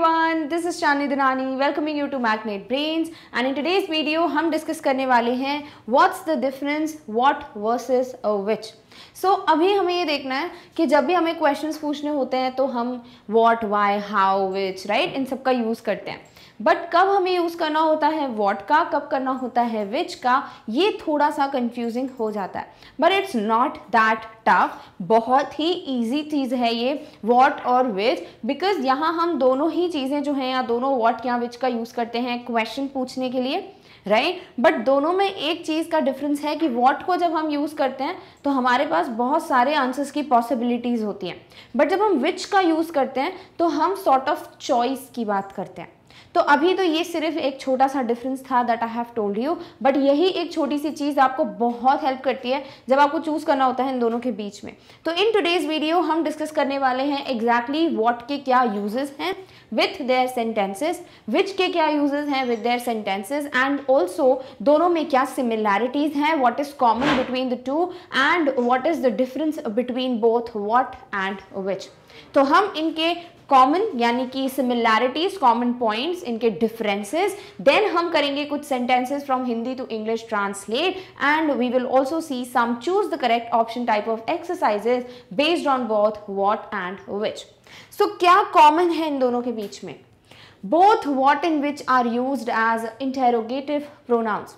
everyone, this is Shani Dhanani welcoming you to Magnet Brains and in today's video हम discuss करने वाले हैं what's the difference what versus a which so so, अभी हमें ये देखना है कि जब भी हमें questions पूछने होते हैं तो हम what, why, how, which, right इन सब का यूज़ करते हैं बट कब हमें यूज़ करना होता है वॉट का कब करना होता है विच का ये थोड़ा सा कंफ्यूजिंग हो जाता है but it's not that tough बहुत ही ईजी चीज़ है ये वॉट और विच बिकॉज यहाँ हम दोनों ही चीज़ें जो हैं या दोनों वॉट या विच का यूज़ करते हैं क्वेश्चन पूछने के लिए राइट right? बट दोनों में एक चीज़ का डिफरेंस है कि वॉट को जब हम यूज़ करते हैं तो हमारे पास बहुत सारे आंसर्स की पॉसिबिलिटीज़ होती हैं बट जब हम विच का यूज़ करते हैं तो हम सॉर्ट ऑफ चॉइस की बात करते हैं तो अभी तो ये सिर्फ एक छोटा सा डिफरेंस था that I have told you but यही एक छोटी सी चीज़ आपको बहुत हेल्प करती है जब आपको चूज़ करना होता है इन दोनों के बीच में तो इन टूडेज वीडियो हम डिस्कस करने वाले हैं एग्जैक्टली exactly वॉट के क्या यूजेस हैं विथ देयर सेंटेंसेज विच के क्या यूजेस हैं with their sentences and also दोनों में क्या सिमिलैरिटीज़ हैं what is common between the two and what is the difference between both what and which तो हम इनके कॉमन यानी कि सिमिलैरिटीज कॉमन पॉइंट्स इनके डिफरेंसेस देन हम करेंगे कुछ sentences from Hindi to English translate and we will also see some choose the correct option type of exercises based on both what and which सो क्या कॉमन है इन दोनों के बीच में both what and which are use as interrogative pronouns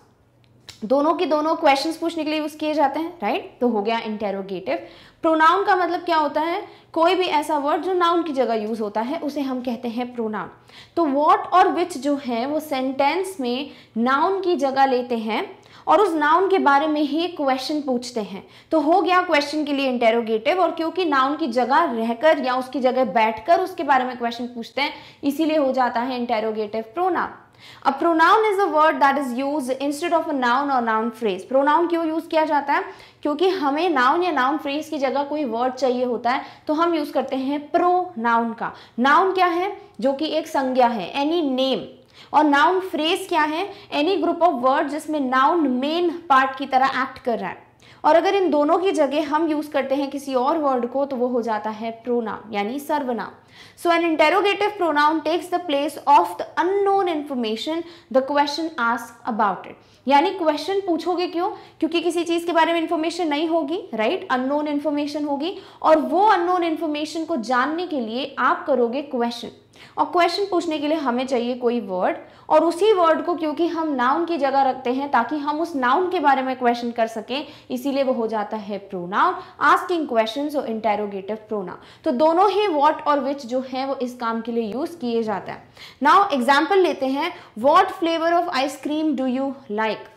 दोनों के दोनों क्वेश्चंस पूछने के लिए यूज किए जाते हैं राइट right? तो हो गया इंटेरोगेटिव प्रोनाउन का मतलब क्या होता है कोई भी ऐसा वर्ड जो नाउन की जगह यूज़ होता है उसे हम कहते हैं प्रोनाउन तो वॉट और विच जो है वो सेंटेंस में नाउन की जगह लेते हैं और उस नाउन के बारे में ही क्वेश्चन पूछते हैं तो हो गया क्वेश्चन के लिए इंटेरोगेटिव और क्योंकि नाउन की जगह रहकर या उसकी जगह बैठकर उसके बारे में क्वेश्चन पूछते हैं इसीलिए हो जाता है interrogative pronoun A pronoun is a word that is use instead of a noun or noun phrase. Pronoun क्यों यूज किया जाता है क्योंकि हमें नाउन या नाउन फ्रेज की जगह कोई वर्ड चाहिए होता है तो हम यूज करते हैं pronoun का नाउन क्या है जो कि एक संज्ञा है एनी नेम और नाउन फ्रेज क्या है एनी ग्रुप ऑफ वर्ड जिसमें नाउन मेन पार्ट की तरह एक्ट कर रहा है और अगर इन दोनों की जगह हम यूज करते हैं किसी और वर्ड को तो वो हो जाता है प्रोनाम यानी सर्वनाम so an interrogative pronoun takes the place of the unknown information the question ask about it यानी क्वेश्चन पूछोगे क्यों क्योंकि किसी चीज के बारे में इंफॉर्मेशन नहीं होगी राइट अननोन इन्फॉर्मेशन होगी और वो अननोन इन्फॉर्मेशन को जानने के लिए आप करोगे क्वेश्चन और क्वेश्चन पूछने के लिए हमें चाहिए कोई वर्ड और उसी वर्ड को क्योंकि हम नाउन की जगह रखते हैं ताकि हम उस नाउन के बारे में क्वेश्चन कर सकें इसीलिए वो हो जाता है प्रोनाउन आस्किंग क्वेश्चन और इंटेरोगेटिव प्रोनाउन तो दोनों ही वॉट और विच जो है वो इस काम के लिए यूज किए जाते हैं नाउ एग्जाम्पल लेते हैं what flavour of ice cream do you like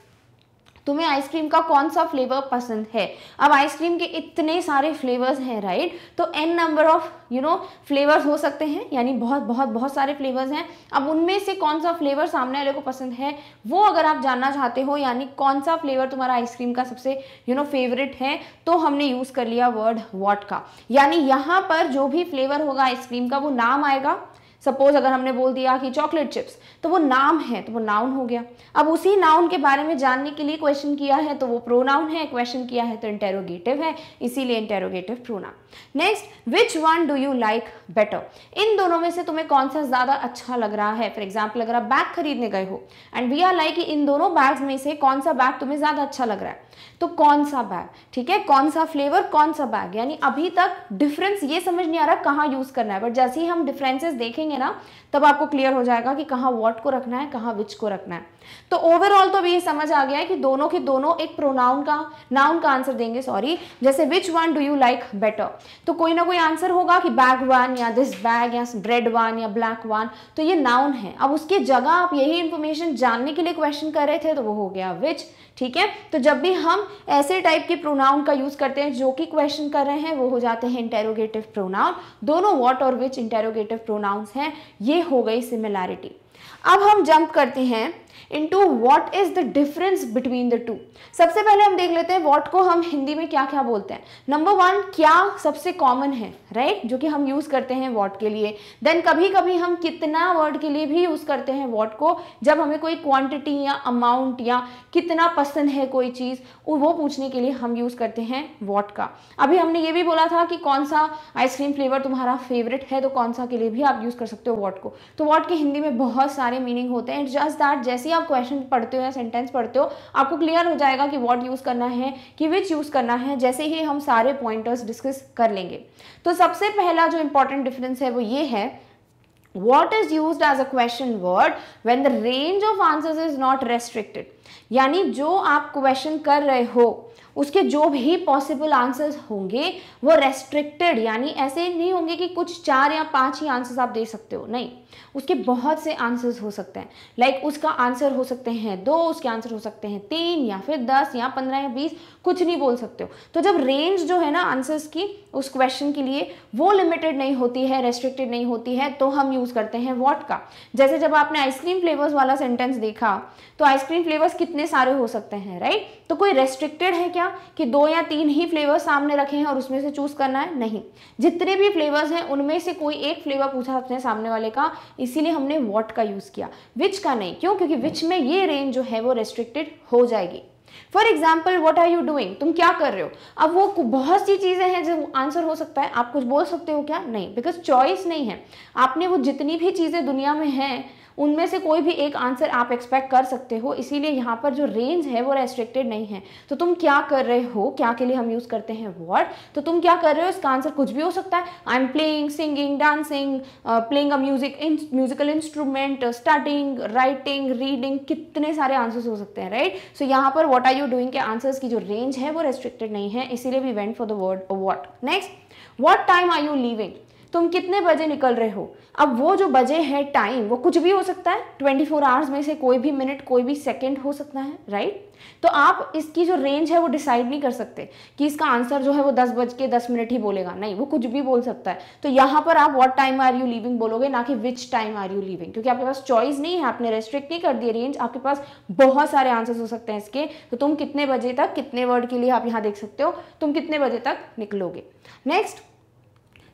तुम्हें आइसक्रीम का कौन सा फ्लेवर पसंद है अब आइसक्रीम के इतने सारे फ्लेवर्स हैं राइट तो an number of you know flavours हो सकते हैं यानी बहुत बहुत बहुत सारे फ्लेवर्स हैं अब उनमें से कौन सा फ्लेवर सामने वाले को पसंद है वो अगर आप जानना चाहते हो यानी कौन सा फ्लेवर तुम्हारा आइसक्रीम का सबसे यू नो फेवरेट है तो हमने यूज़ कर लिया वर्ड वॉट का यानी यहाँ पर जो भी फ्लेवर होगा आइसक्रीम का वो नाम आएगा सपोज अगर हमने बोल दिया कि चॉकलेट चिप्स तो वो नाम है तो वो नाउन हो गया अब उसी नाउन के बारे में जानने के लिए क्वेश्चन किया है तो वो प्रोनाउन है क्वेश्चन किया है तो इंटेरोगेटिव है इसीलिए interrogative pronoun next which one do you like better इन दोनों में से तुम्हें कौन सा ज़्यादा अच्छा लग रहा है फॉर एग्जाम्पल अगर आप बैग खरीदने गए हो एंड वी आर लाइक इन दोनों बैग में से कौन सा बैग तुम्हें ज़्यादा अच्छा लग रहा है तो कौन सा बैग ठीक है कौन सा फ्लेवर कौन सा बैग यानी अभी तक डिफरेंस ये समझ नहीं आ रहा कहाँ यूज़ करना है बट जैसे ही हम डिफरेंसेस देखेंगे ना तब आपको क्लियर हो जाएगा कि कहाँ वॉट को रखना है कहाँ विच को रखना है तो ओवरऑल तो अभी ये समझ आ गया है कि दोनों के दोनों एक प्रोनाउन का नाउन का आंसर देंगे सॉरी जैसे which one do you like better तो कोई ना कोई आंसर होगा कि बैग वन या दिस बैग या ब्रेड वन या ब्लैक वन तो ये नाउन है अब उसकी जगह आप यही इंफॉर्मेशन जानने के लिए क्वेश्चन कर रहे थे तो वो हो गया विच ठीक है तो जब भी हम ऐसे टाइप के प्रोनाउन का यूज़ करते हैं जो कि क्वेश्चन कर रहे हैं वो हो जाते हैं इंटेरोगेटिव प्रोनाउन दोनों वॉट और विच इंटेरोगेटिव प्रोनाउंस हैं ये हो गई सिमिलैरिटी अब हम जंप करते हैं into what is the difference between the two सबसे पहले हम देख लेते हैं व्हाट को हम हिंदी में क्या क्या बोलते हैं नंबर वन क्या सबसे कॉमन है राइट right? जो कि हम यूज़ करते हैं व्हाट के लिए देन कभी कभी हम कितना वर्ड के लिए भी यूज़ करते हैं व्हाट को जब हमें कोई क्वान्टिटी या अमाउंट या कितना पसंद है कोई चीज़ वो पूछने के लिए हम यूज़ करते हैं वॉट का अभी हमने ये भी बोला था कि कौन सा आइसक्रीम फ्लेवर तुम्हारा फेवरेट है तो कौन सा के लिए भी आप यूज़ कर सकते हो वॉट को तो वॉट के हिंदी में बहुत सारे मीनिंग होते हैं जस्ट दैट जैसे आप क्वेश्चन पढ़ते हो या सेंटेंस पढ़ते हो आपको क्लियर हो जाएगा कि वॉट यूज़ करना है कि विच यूज़ करना है जैसे ही हम सारे पॉइंटर्स डिस्कस कर लेंगे तो सबसे पहला जो इंपॉर्टेंट डिफरेंस है वो ये है what is use as a question word when the range of answer is not restricted यानी जो आप क्वेश्चन कर रहे हो उसके जो भी पॉसिबल आंसर्स होंगे वो रेस्ट्रिक्टेड यानी ऐसे नहीं होंगे कि कुछ चार या पांच ही आंसर्स आप दे सकते हो नहीं उसके बहुत से आंसर्स हो सकते हैं लाइक like उसका आंसर हो सकते हैं दो उसके आंसर हो सकते हैं तीन या फिर दस या पंद्रह या बीस कुछ नहीं बोल सकते हो तो जब रेंज जो है ना आंसर्स की उस क्वेश्चन के लिए वो लिमिटेड नहीं होती है रेस्ट्रिक्टेड नहीं होती है तो हम यूज़ करते हैं वॉट का जैसे जब आपने आइसक्रीम फ्लेवर्स वाला सेंटेंस देखा तो आइसक्रीम फ्लेवर्स कितने सारे हो सकते हैं राइट तो कोई रेस्ट्रिक्टेड है क्या कि दो या तीन ही फ्लेवर सामने रखे हैं और उसमें से चूज करना है नहीं जितने भी फ्लेवर्स हैं उनमें से कोई एक फ्लेवर पूछा अपने सामने वाले का इसीलिए हमने वॉट का यूज़ किया विच का नहीं क्यों क्योंकि विच में ये रेंज जो है वो रेस्ट्रिक्टेड हो जाएगी for example what are you doing तुम क्या कर रहे हो अब वो बहुत सी चीज़ें हैं जो आंसर हो सकता है आप कुछ बोल सकते हो क्या नहीं बिकॉज चॉइस नहीं है आपने वो जितनी भी चीज़ें दुनिया में हैं उनमें से कोई भी एक आंसर आप एक्सपेक्ट कर सकते हो इसीलिए यहाँ पर जो रेंज है वो रेस्ट्रिक्टेड नहीं है तो तुम क्या कर रहे हो क्या के लिए हम यूज़ करते हैं वर्ड तो तुम क्या कर रहे हो इसका आंसर कुछ भी हो सकता है I am playing singing dancing playing a music musical instrument starting writing reading कितने सारे आंसर्स हो सकते हैं राइट सो यहाँ पर वॉट आर यू डूइंग के आंसर्स की जो रेंज है वो रेस्ट्रिक्टेड नहीं है इसीलिए we went for the word what next what time are you living तुम कितने बजे निकल रहे हो अब वो जो बजे है टाइम वो कुछ भी हो सकता है 24 फोर आवर्स में से कोई भी मिनट कोई भी सेकंड हो सकता है राइट तो आप इसकी जो रेंज है वो डिसाइड नहीं कर सकते कि इसका आंसर जो है वो दस बज के दस मिनट ही बोलेगा नहीं वो कुछ भी बोल सकता है तो यहाँ पर आप what time are you living बोलोगे ना कि which time are you living क्योंकि आपके पास चॉइस नहीं है आपने रेस्ट्रिक्ट नहीं कर दिया रेंज आपके पास बहुत सारे आंसर्स हो सकते हैं इसके तो तुम कितने बजे तक कितने वर्ड के लिए आप यहाँ देख सकते हो तुम कितने बजे तक निकलोगे next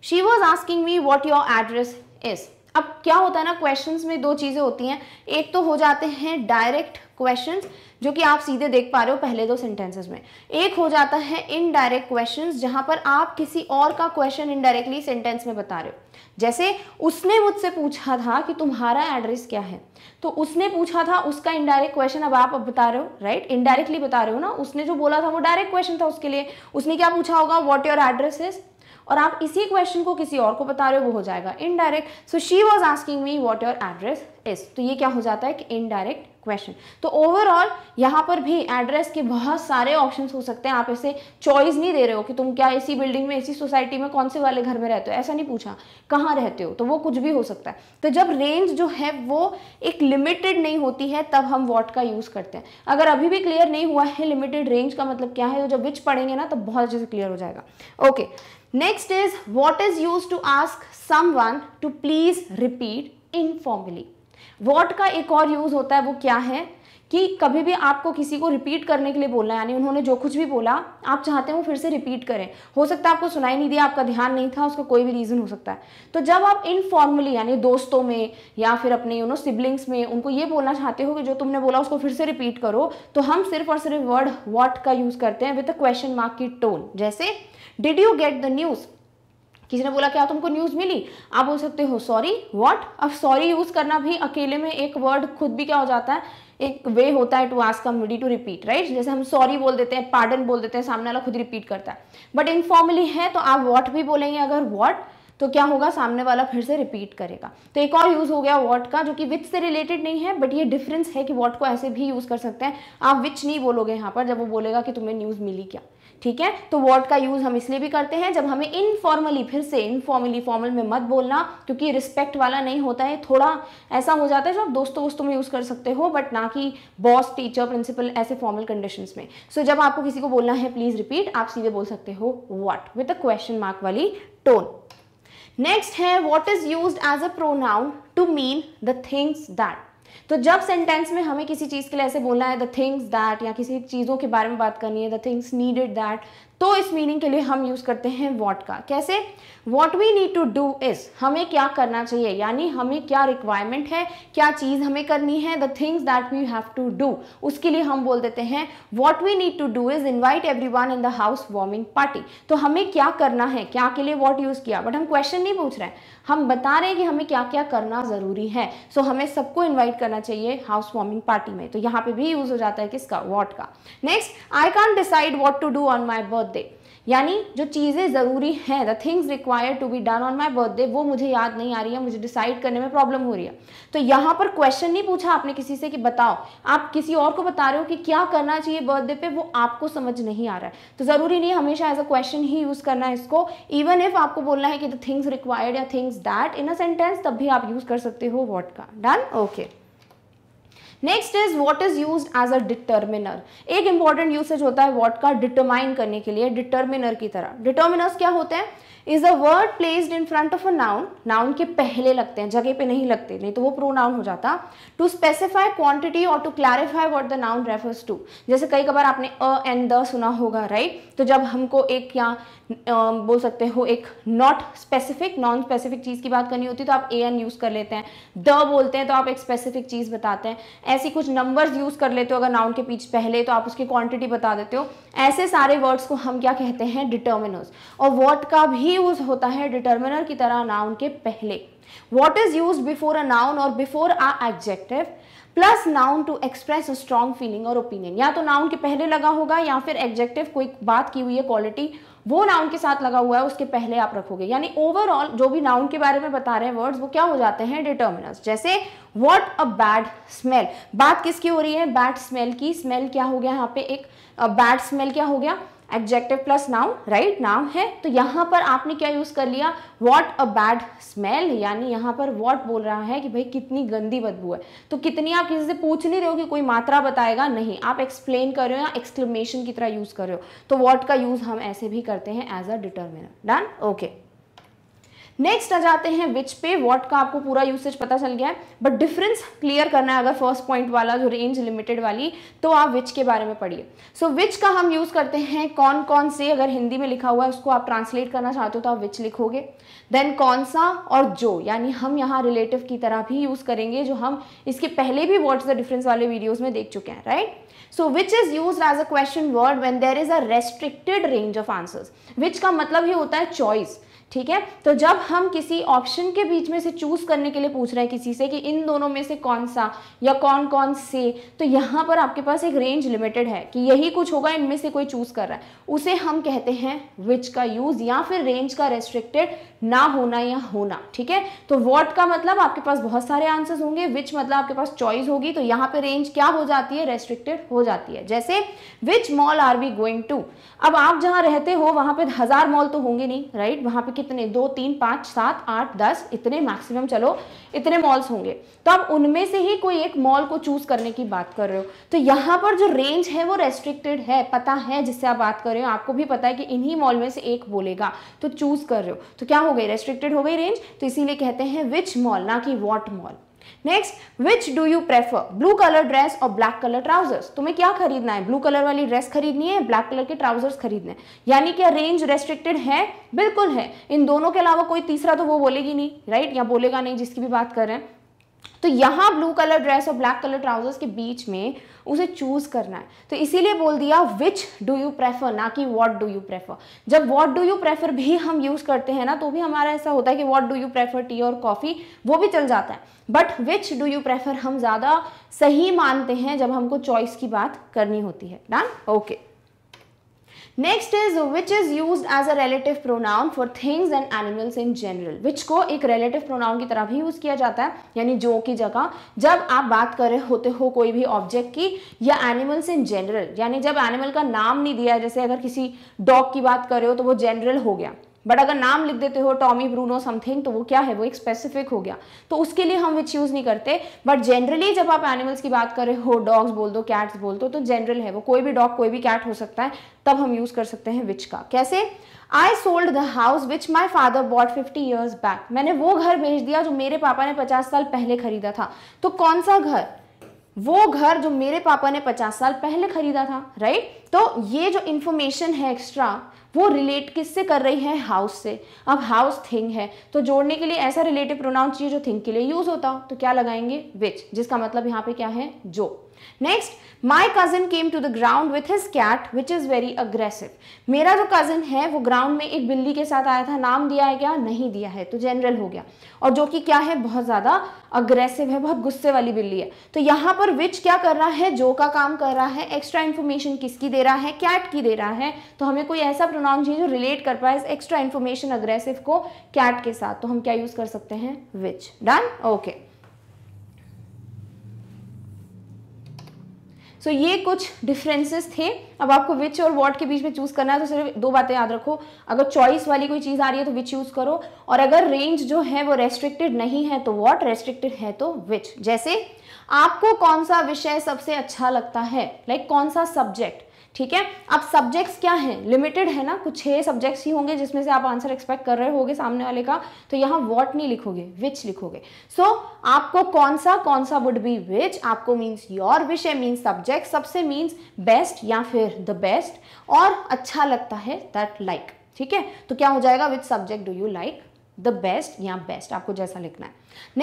she was asking me what your address is अब क्या होता है ना क्वेश्चन में दो चीज़ें होती हैं एक तो हो जाते हैं डायरेक्ट क्वेश्चन जो कि आप सीधे देख पा रहे हो पहले दो सेंटेंसेस में एक हो जाता है इनडायरेक्ट क्वेश्चन जहां पर आप किसी और का क्वेश्चन इनडायरेक्टली सेंटेंस में बता रहे हो जैसे उसने मुझसे पूछा था कि तुम्हारा एड्रेस क्या है तो उसने पूछा था उसका इनडायरेक्ट क्वेश्चन अब आप बता रहे हो राइट इनडायरेक्टली बता रहे हो ना उसने जो बोला था वो डायरेक्ट क्वेश्चन था उसके लिए उसने क्या पूछा होगा वॉट योर एड्रेस इज़ और आप इसी क्वेश्चन को किसी और को बता रहे हो वो हो जाएगा indirect so she was asking me what your address is तो ये क्या हो जाता है कि इनडायरेक्ट क्वेश्चन तो ओवरऑल यहाँ पर भी एड्रेस के बहुत सारे ऑप्शन हो सकते हैं आप ऐसे चॉइस नहीं दे रहे हो कि तुम क्या इसी बिल्डिंग में इसी सोसाइटी में कौन से वाले घर में रहते हो ऐसा नहीं पूछा कहाँ रहते हो तो वो कुछ भी हो सकता है तो जब रेंज जो है वो एक लिमिटेड नहीं होती है तब हम वॉट का यूज़ करते हैं अगर अभी भी क्लियर नहीं हुआ है लिमिटेड रेंज का मतलब क्या है तो जब विच पढ़ेंगे ना तब बहुत अच्छे से क्लियर हो जाएगा okay is what is use to ask some one to please repeat informally what का एक और यूज होता है वो क्या है कि कभी भी आपको किसी को रिपीट करने के लिए बोलना है यानी उन्होंने जो कुछ भी बोला आप चाहते हैं वो फिर से रिपीट करें हो सकता है आपको सुनाई नहीं दिया आपका ध्यान नहीं था उसका कोई भी रीज़न हो सकता है तो जब आप इनफॉर्मली यानी दोस्तों में या फिर अपने यू नो सिबलिंग्स में उनको ये बोलना चाहते हो कि जो तुमने बोला उसको फिर से रिपीट करो तो हम सिर्फ और सिर्फ वर्ड वॉट का यूज़ करते हैं विद अ क्वेश्चन मार्क की टोन जैसे did you get the news किसी ने बोला क्या तुमको न्यूज़ मिली आप बोल सकते हो सॉरी वॉट अब सॉरी यूज़ करना भी अकेले में एक वर्ड खुद भी क्या हो जाता है एक वे होता है टू आस्क कमी टू रिपीट राइट जैसे हम सॉरी बोल देते हैं पार्डन बोल देते हैं सामने वाला खुद रिपीट करता है बट इनफॉर्मली है तो आप वॉट भी बोलेंगे अगर वॉट तो क्या होगा सामने वाला फिर से रिपीट करेगा तो एक और यूज़ हो गया वॉट का जो कि विच से रिलेटेड नहीं है बट ये डिफरेंस है कि वॉट को ऐसे भी यूज़ कर सकते हैं आप विच नहीं बोलोगे यहाँ पर जब वो बोलेगा कि तुम्हें न्यूज़ मिली क्या ठीक है तो वॉट का यूज़ हम इसलिए भी करते हैं जब हमें इनफॉर्मली फिर से इनफॉर्मली फॉर्मल में मत बोलना क्योंकि रिस्पेक्ट वाला नहीं होता है थोड़ा ऐसा हो जाता है जो आप दोस्तों वोस्तों में यूज़ कर सकते हो बट ना कि बॉस टीचर प्रिंसिपल ऐसे फॉर्मल कंडीशन में सो so, जब आपको किसी को बोलना है प्लीज़ रिपीट आप सीधे बोल सकते हो what with a question mark वाली टोन नेक्स्ट है what is use as a pronoun to mean the things that तो जब सेंटेंस में हमें किसी चीज़ के लिए ऐसे बोलना है द थिंग्स दैट या किसी चीज़ों के बारे में बात करनी है द थिंग्स नीडेड दैट तो इस मीनिंग के लिए हम यूज़ करते हैं वॉट का कैसे what we need to do is हमें क्या करना चाहिए यानी हमें क्या रिक्वायरमेंट है क्या चीज़ हमें करनी है the things that we have to do उसके लिए हम बोल देते हैं what we need to do is invite every one in the house warming party तो हमें क्या करना है क्या के लिए वॉट यूज़ किया बट हम क्वेश्चन नहीं पूछ रहे हैं हम बता रहे हैं कि हमें क्या क्या करना ज़रूरी है सो so, हमें सबको इन्वाइट करना चाहिए हाउस वार्मिंग पार्टी में तो यहाँ पे भी यूज़ हो जाता है किसका वॉट का next I can't decide what to do on my birth birthday यानी जो चीज़ें ज़रूरी हैं the things required to be done on my birthday वो मुझे याद नहीं आ रही है मुझे डिसाइड करने में प्रॉब्लम हो रही है तो यहाँ पर क्वेश्चन नहीं पूछा आपने किसी से कि बताओ आप किसी और को बता रहे हो कि क्या करना चाहिए बर्थडे पे वो आपको समझ नहीं आ रहा है तो ज़रूरी नहीं हमेशा एज अ क्वेश्चन ही यूज़ करना है इसको इवन इफ आपको बोलना है कि द थिंग्स रिक्वायर्ड या things that in a sentence तब भी आप यूज़ कर सकते हो वॉट का done okay okay. Next is what is used as a determiner एक इंपॉर्टेंट यूसेज होता है व्हाट का डिटरमाइन करने के लिए डिटर्मिनर की तरह डिटर्मिनर्स क्या होते हैं is a word placed in front of a noun noun के पहले लगते हैं जगह पे नहीं लगते नहीं तो वो प्रो नाउन हो जाता टू स्पेसिफाई क्वांटिटी और to clarify what the noun refers to जैसे कई कबार आपने अ एंड द सुना होगा राइट right? तो जब हमको एक या बोल सकते हो एक नॉट स्पेसिफिक नॉन स्पेसिफिक चीज़ की बात करनी होती है तो आप ए एन यूज़ कर लेते हैं द बोलते हैं तो आप एक स्पेसिफिक चीज़ बताते हैं ऐसी कुछ नंबर्स यूज़ कर लेते हो अगर नाउन के पीछे पहले तो आप उसकी क्वांटिटी बता देते हो ऐसे सारे वर्ड्स को हम क्या कहते हैं डिटर्मिनर्स और वर्ड का भी ही यूज होता है डिटर्मिनर की तरह नाउन के पहले what is use before a noun और before a adjective plus noun to express a strong feeling और ओपिनियन या तो नाउन के पहले लगा होगा या फिर एग्जेक्टिव कोई बात की हुई है क्वालिटी वो नाउन के साथ लगा हुआ है उसके पहले आप रखोगे यानी ओवरऑल जो भी नाउन के बारे में बता रहे हैं वर्ड्स वो क्या हो जाते हैं डिटर्मिनर्स जैसे व्हाट अ बैड स्मेल बात किसकी हो रही है बैड स्मेल की स्मेल क्या हो गया यहाँ पे एक बैड स्मेल क्या हो गया adjective plus noun right noun है तो यहाँ पर आपने क्या यूज़ कर लिया वॉट अ बैड स्मेल यानी यहाँ पर वॉट बोल रहा है कि भाई कितनी गंदी बदबू है तो कितनी आप किसी से पूछ नहीं रहे हो कि कोई मात्रा बताएगा नहीं आप एक्सप्लेन कर रहे हो या एक्सक्लेमेशन की तरह यूज़ कर रहे हो तो वॉट का यूज़ हम ऐसे भी करते हैं as a determiner done okay next आ जाते हैं विच पे वॉट का आपको पूरा यूसेज पता चल गया है बट डिफरेंस क्लियर करना है अगर फर्स्ट पॉइंट वाला जो रेंज लिमिटेड वाली तो आप विच के बारे में पढ़िए सो विच का हम यूज़ करते हैं कौन कौन से अगर हिंदी में लिखा हुआ है उसको आप ट्रांसलेट करना चाहते हो तो आप विच लिखोगे देन कौन सा और जो यानी हम यहाँ रिलेटिव की तरह भी यूज़ करेंगे जो हम इसके पहले भी वॉट्स द डिफरेंस वाले वीडियोज़ में देख चुके हैं right so which is use as a question word when there is a restricted range of answers which का मतलब ही होता है चॉइस ठीक है तो जब हम किसी ऑप्शन के बीच में से चूज करने के लिए पूछ रहे हैं किसी से कि इन दोनों में से कौन सा या कौन कौन से तो यहां पर आपके पास एक रेंज लिमिटेड है कि यही कुछ होगा इनमें से कोई चूज कर रहा है उसे हम कहते हैं विच का यूज या फिर रेंज का रेस्ट्रिक्टेड ना होना या होना ठीक है तो वॉट का मतलब आपके पास बहुत सारे आंसर होंगे विच मतलब आपके पास चॉइस होगी तो यहाँ पे रेंज क्या हो जाती है रेस्ट्रिक्टेड हो जाती है जैसे which mall are we going to अब आप जहां रहते हो वहां पर हजार मॉल तो होंगे नहीं राइट वहां पर कितने दो तीन पाँच सात आठ दस इतने मैक्सिमम चलो इतने मॉल्स होंगे तो आप उनमें से ही कोई एक मॉल को चूज करने की बात कर रहे हो तो यहाँ पर जो रेंज है वो रेस्ट्रिक्टेड है पता है जिससे आप बात कर रहे हो आपको भी पता है कि इन्हीं मॉल में से एक बोलेगा तो चूज कर रहे हो तो क्या हो गई रेस्ट्रिक्टेड हो गई रेंज तो इसीलिए कहते हैं विच मॉल ना कि what mall next which do you prefer blue colour dress और ब्लैक कलर ट्राउजर्स तुम्हें क्या खरीदना है ब्लू कलर वाली ड्रेस खरीदनी है ब्लैक कलर के ट्राउजर्स खरीदने यानी क्या रेंज रेस्ट्रिक्टेड है बिल्कुल है इन दोनों के अलावा कोई तीसरा तो वो बोलेगी नहीं राइट या बोलेगा नहीं जिसकी भी बात कर रहे हैं तो यहां ब्लू कलर ड्रेस और ब्लैक कलर ट्राउजर्स के बीच में उसे चूज करना है तो इसीलिए बोल दिया विच डू यू प्रेफर ना कि वॉट डू यू प्रेफर जब वॉट डू यू प्रेफर भी हम यूज करते हैं ना तो भी हमारा ऐसा होता है कि what do you prefer tea और कॉफी वो भी चल जाता है but which do you prefer हम ज्यादा सही मानते हैं जब हमको चॉइस की बात करनी होती है done okay okay. Next is which is use as a relative pronoun for things and animals in general which को एक रिलेटिव प्रोनाउन की तरह भी यूज किया जाता है यानी जो की जगह जब आप बात कर रहे होते हो कोई भी ऑब्जेक्ट की या एनिमल्स इन जनरल यानी जब एनिमल का नाम नहीं दिया जैसे अगर किसी डॉग की बात कर रहे हो तो वो जनरल हो गया बट अगर नाम लिख देते हो टॉमी ब्रूनो समथिंग तो वो क्या है वो एक स्पेसिफिक हो गया तो उसके लिए हम विच यूज़ नहीं करते बट जनरली जब आप एनिमल्स की बात कर रहे हो डॉग्स बोल दो कैट्स बोल दो तो जनरल है वो कोई भी डॉग कोई भी कैट हो सकता है तब हम यूज़ कर सकते हैं विच का कैसे I sold the house which my father bought fifty years back मैंने वो घर भेज दिया जो मेरे पापा ने पचास साल पहले खरीदा था तो कौन सा घर वो घर जो मेरे पापा ने पचास साल पहले खरीदा था राइट तो ये जो इन्फॉर्मेशन है एक्स्ट्रा वो रिलेट किससे कर रही है हाउस से अब हाउस थिंग है तो जोड़ने के लिए ऐसा रिलेटिव प्रोनाउन चाहिए जो थिंग के लिए यूज़ होता हो तो क्या लगाएंगे विच जिसका मतलब यहाँ पे क्या है जो next my cousin came to the ground with his cat which is very aggressive मेरा जो कज़न है वो ग्राउंड में एक बिल्ली के साथ आया था नाम दिया है क्या नहीं दिया है तो जनरल हो गया और जो कि क्या है बहुत ज़्यादा अग्रेसिव है बहुत गुस्से वाली बिल्ली है तो यहाँ पर विच क्या कर रहा है जो का काम कर रहा है एक्स्ट्रा इन्फॉर्मेशन किसकी दे रहा है कैट की दे रहा है तो हमें कोई ऐसा प्रोनाउन चाहिए जो रिलेट कर पाए एक्स्ट्रा इन्फॉर्मेशन अग्रेसिव को कैट के साथ तो हम क्या यूज़ कर सकते हैं which done okay okay. So so, ये कुछ डिफरेंसेस थे अब आपको विच और वॉट के बीच में चूज़ करना है तो सिर्फ दो बातें याद रखो अगर चॉइस वाली कोई चीज़ आ रही है तो विच यूज़ करो और अगर रेंज जो है वो रेस्ट्रिक्टेड नहीं है तो वॉट रेस्ट्रिक्टेड है तो विच जैसे आपको कौन सा विषय सबसे अच्छा लगता है लाइक like, कौन सा सब्जेक्ट ठीक है अब सब्जेक्ट्स क्या हैं लिमिटेड है ना कुछ छह सब्जेक्ट्स ही होंगे जिसमें से आप आंसर एक्सपेक्ट कर रहे होगे सामने वाले का तो यहाँ वॉट नहीं लिखोगे विच लिखोगे सो so, आपको कौन सा कौन सा वुड बी विच आपको मीन्स योर विषय मीन्स सब्जेक्ट सबसे मीन्स बेस्ट या फिर द बेस्ट और अच्छा लगता है दैट लाइक like. ठीक है तो क्या हो जाएगा which subject do you like the best या बेस्ट आपको जैसा लिखना है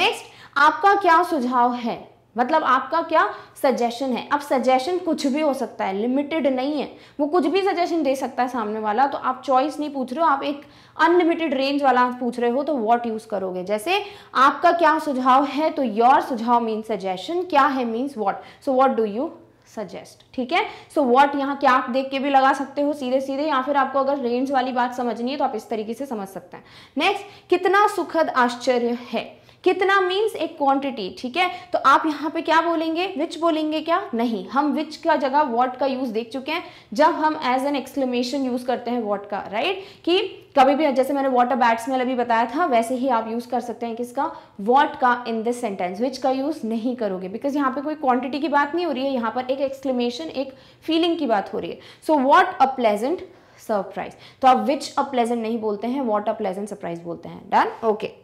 नेक्स्ट आपका क्या सुझाव है मतलब आपका क्या सजेशन है अब सजेशन कुछ भी हो सकता है लिमिटेड नहीं है वो कुछ भी सजेशन दे सकता है सामने वाला तो आप चॉइस नहीं पूछ रहे हो आप एक अनलिमिटेड रेंज वाला पूछ रहे हो तो वॉट यूज़ करोगे जैसे आपका क्या सुझाव है तो योर सुझाव मीन्स सजेशन क्या है means what so what do you suggest ठीक है सो वॉट यहाँ क्या आप देख के भी लगा सकते हो सीधे सीधे या फिर आपको अगर रेंज वाली बात समझनी है तो आप इस तरीके से समझ सकते हैं नेक्स्ट कितना सुखद आश्चर्य है कितना मीन्स एक क्वांटिटी ठीक है तो आप यहाँ पे क्या बोलेंगे विच बोलेंगे क्या नहीं हम विच का जगह वॉट का यूज देख चुके हैं जब हम एज एन एक्सक्लेमेशन यूज करते हैं वॉट का राइट कि कभी भी जैसे मैंने वाटर बैट्समैन अभी बताया था वैसे ही आप यूज कर सकते हैं किसका वॉट का इन दिस सेंटेंस विच का यूज नहीं करोगे बिकॉज यहाँ पे कोई क्वांटिटी की बात नहीं हो रही है यहाँ पर एक एक्सक्लेमेशन एक फीलिंग की बात हो रही है so what a pleasant surprise तो आप विच अ प्लेजेंट नहीं बोलते हैं वॉट अ प्लेजेंट सरप्राइज बोलते हैं done okay okay.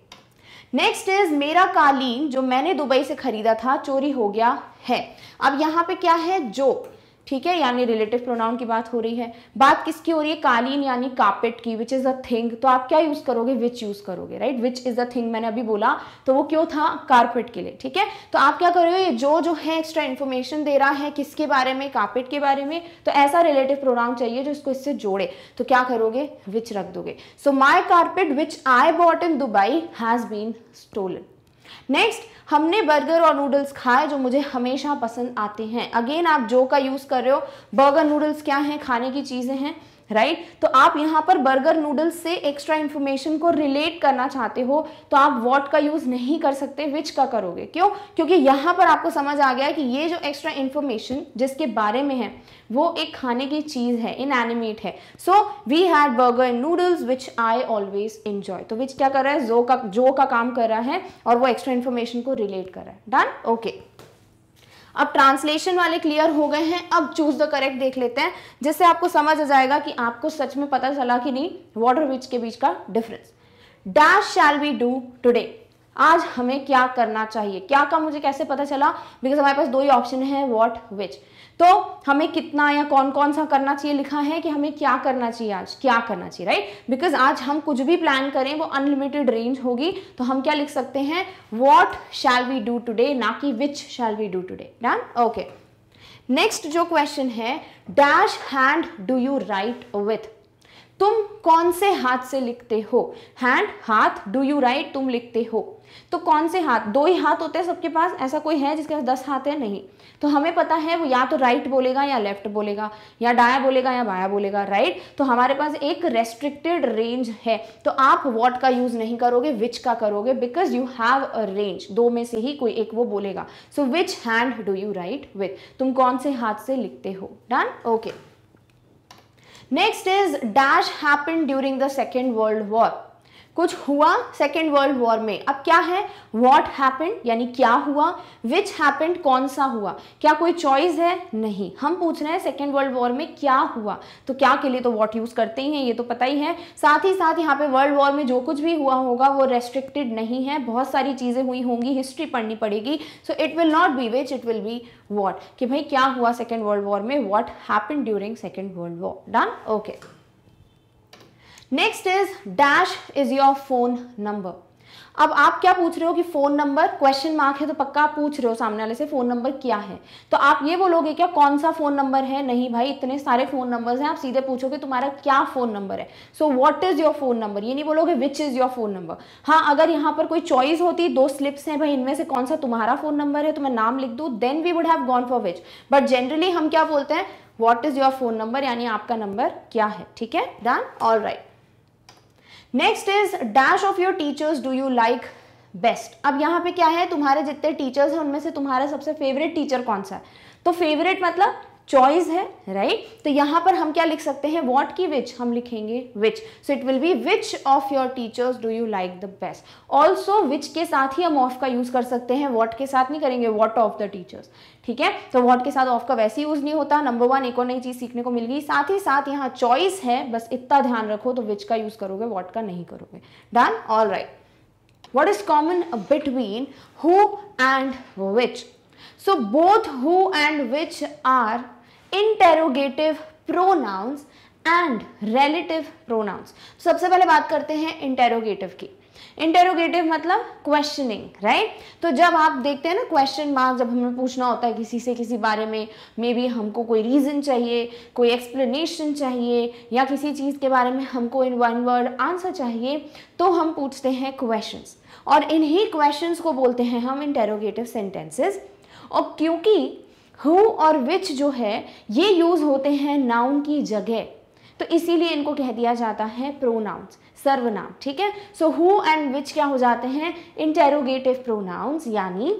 Next is मेरा कालीन जो मैंने दुबई से खरीदा था चोरी हो गया है अब यहाँ पे क्या है जो ठीक है यानी रिलेटिव प्रोनाउन की बात हो रही है बात किसकी हो रही है कालीन यानी कार्पेट की विच इज़ अ थिंग तो आप क्या यूज़ करोगे विच यूज़ करोगे right which is a thing मैंने अभी बोला तो वो क्यों था कार्पेट के लिए ठीक है तो आप क्या करोगे जो जो है एक्स्ट्रा इन्फॉर्मेशन दे रहा है किसके बारे में कार्पेट के बारे में तो ऐसा रिलेटिव प्रोनाउन चाहिए जो इसको इससे जोड़े तो क्या करोगे विच रख दोगे so my carpet which I bought in Dubai has been stolen next हमने बर्गर और नूडल्स खाए जो मुझे हमेशा पसंद आते हैं अगेन आप जो का यूज़ कर रहे हो बर्गर नूडल्स क्या हैं खाने की चीज़ें हैं राइट right? तो आप यहाँ पर बर्गर नूडल्स से एक्स्ट्रा इन्फॉर्मेशन को रिलेट करना चाहते हो तो आप वॉट का यूज़ नहीं कर सकते विच का करोगे क्यों क्योंकि यहाँ पर आपको समझ आ गया कि ये जो एक्स्ट्रा इन्फॉर्मेशन जिसके बारे में है वो एक खाने की चीज़ है इन एनिमेट है so we had burger and noodles which I always enjoy तो विच क्या कर रहा है जो का जो का काम कर रहा है और वो एक्स्ट्रा इन्फॉर्मेशन को रिलेट कर रहा है डन ओके okay. अब ट्रांसलेशन वाले क्लियर हो गए हैं अब चूज द करेक्ट देख लेते हैं जिससे आपको समझ आ जाएगा कि आपको सच में पता चला कि नहीं और विच के बीच का difference dash shall we do today आज हमें क्या करना चाहिए क्या का मुझे कैसे पता चला बिकॉज हमारे पास दो ही ऑप्शन है वॉट विच तो हमें कितना या कौन कौन सा करना चाहिए लिखा है कि हमें क्या करना चाहिए आज क्या करना चाहिए राइट बिकॉज आज हम कुछ भी प्लान करें वो अनलिमिटेड रेंज होगी तो हम क्या लिख सकते हैं what shall we do today ना कि which shall we do today done okay next जो क्वेश्चन है dash hand do you write with तुम कौन से हाथ से लिखते हो हैंड हाथ डू यू राइट तुम लिखते हो तो कौन से हाथ दो ही हाथ होते हैं सबके पास ऐसा कोई है जिसके पास दस हाथ है नहीं तो हमें पता है वो या तो राइट बोलेगा या लेफ्ट बोलेगा या डाया बोलेगा या बाया बोलेगा राइट तो हमारे पास एक रेस्ट्रिक्टेड रेंज है तो आप वॉट का यूज़ नहीं करोगे विच का करोगे because you have a range दो में से ही कोई एक वो बोलेगा so which hand do you write with तुम कौन से हाथ से लिखते हो done okay next is dash happen during the second world war कुछ हुआ सेकेंड वर्ल्ड वॉर में अब क्या है वॉट हैपेंड यानी क्या हुआ विच हैपेंड कौन सा हुआ क्या कोई चॉइस है नहीं हम पूछ रहे हैं सेकेंड वर्ल्ड वॉर में क्या हुआ तो क्या के लिए तो वॉट यूज़ करते ही हैं ये तो पता ही है साथ ही साथ यहाँ पे वर्ल्ड वॉर में जो कुछ भी हुआ होगा वो रेस्ट्रिक्टेड नहीं है बहुत सारी चीज़ें हुई होंगी हिस्ट्री पढ़नी पड़ेगी so it will not be which it will be what कि भाई क्या हुआ सेकेंड वर्ल्ड वॉर में what happen during second world war done okay next is dash is your phone number अब आप क्या पूछ रहे हो कि फ़ोन नंबर क्वेश्चन मार्क है तो पक्का आप पूछ रहे हो सामने वाले से फ़ोन नंबर क्या है तो आप ये बोलोगे क्या कौन सा फ़ोन नंबर है नहीं भाई इतने सारे फ़ोन नंबर्स हैं आप सीधे पूछोगे तुम्हारा क्या फ़ोन नंबर है so what is your phone number ये नहीं बोलोगे which is your phone number हाँ अगर यहाँ पर कोई चॉइस होती दो स्लिप्स हैं भाई इनमें से कौन सा तुम्हारा फ़ोन नंबर है तो मैं नाम लिख दू then we would have gone for which but generally हम क्या बोलते हैं what is your phone number यानी आपका नंबर क्या है ठीक है done all right next is dash of your teachers do you like best अब यहाँ पे क्या है तुम्हारे जितने टीचर्स हैं उनमें से तुम्हारा सबसे फेवरेट टीचर कौन सा है तो फेवरेट मतलब चॉइस है राइट right? तो यहाँ पर हम क्या लिख सकते हैं वॉट की विच हम लिखेंगे which so it will be which of your teachers do you like the best also which के साथ ही हम ऑफ का यूज कर सकते हैं वॉट के साथ नहीं करेंगे वॉट ऑफ द टीचर्स ठीक है तो वॉट के साथ ऑफ का वैसे यूज नहीं होता नंबर वन एक और नई चीज सीखने को मिल गई साथ ही साथ यहाँ चॉइस है बस इतना ध्यान रखो तो विच का यूज करोगे वॉट का नहीं करोगे done all right what is common between who and which so both who and which are interrogative pronouns and relative pronouns सबसे पहले बात करते हैं इंटेरोगेटिव की इंटेरोगेटिव मतलब क्वेश्चनिंग राइट तो जब आप देखते हैं ना क्वेश्चन मार्क जब हमें पूछना होता है किसी से किसी बारे में मे बी हमको कोई रीज़न चाहिए कोई एक्सप्लेनेशन चाहिए या किसी चीज़ के बारे में हमको इन वन वर्ड आंसर चाहिए तो हम पूछते हैं क्वेश्चंस और इन्हीं क्वेश्चंस को बोलते हैं हम इंटेरोगेटिव सेंटेंसेस और क्योंकि हु और विच जो है ये यूज़ होते हैं नाउन की जगह तो इसीलिए इनको कह दिया जाता है प्रोनाउंस सर्वनाम ठीक है सो हु एंड विच क्या हो जाते हैं इंटेरोगेटिव प्रोनाउंस यानी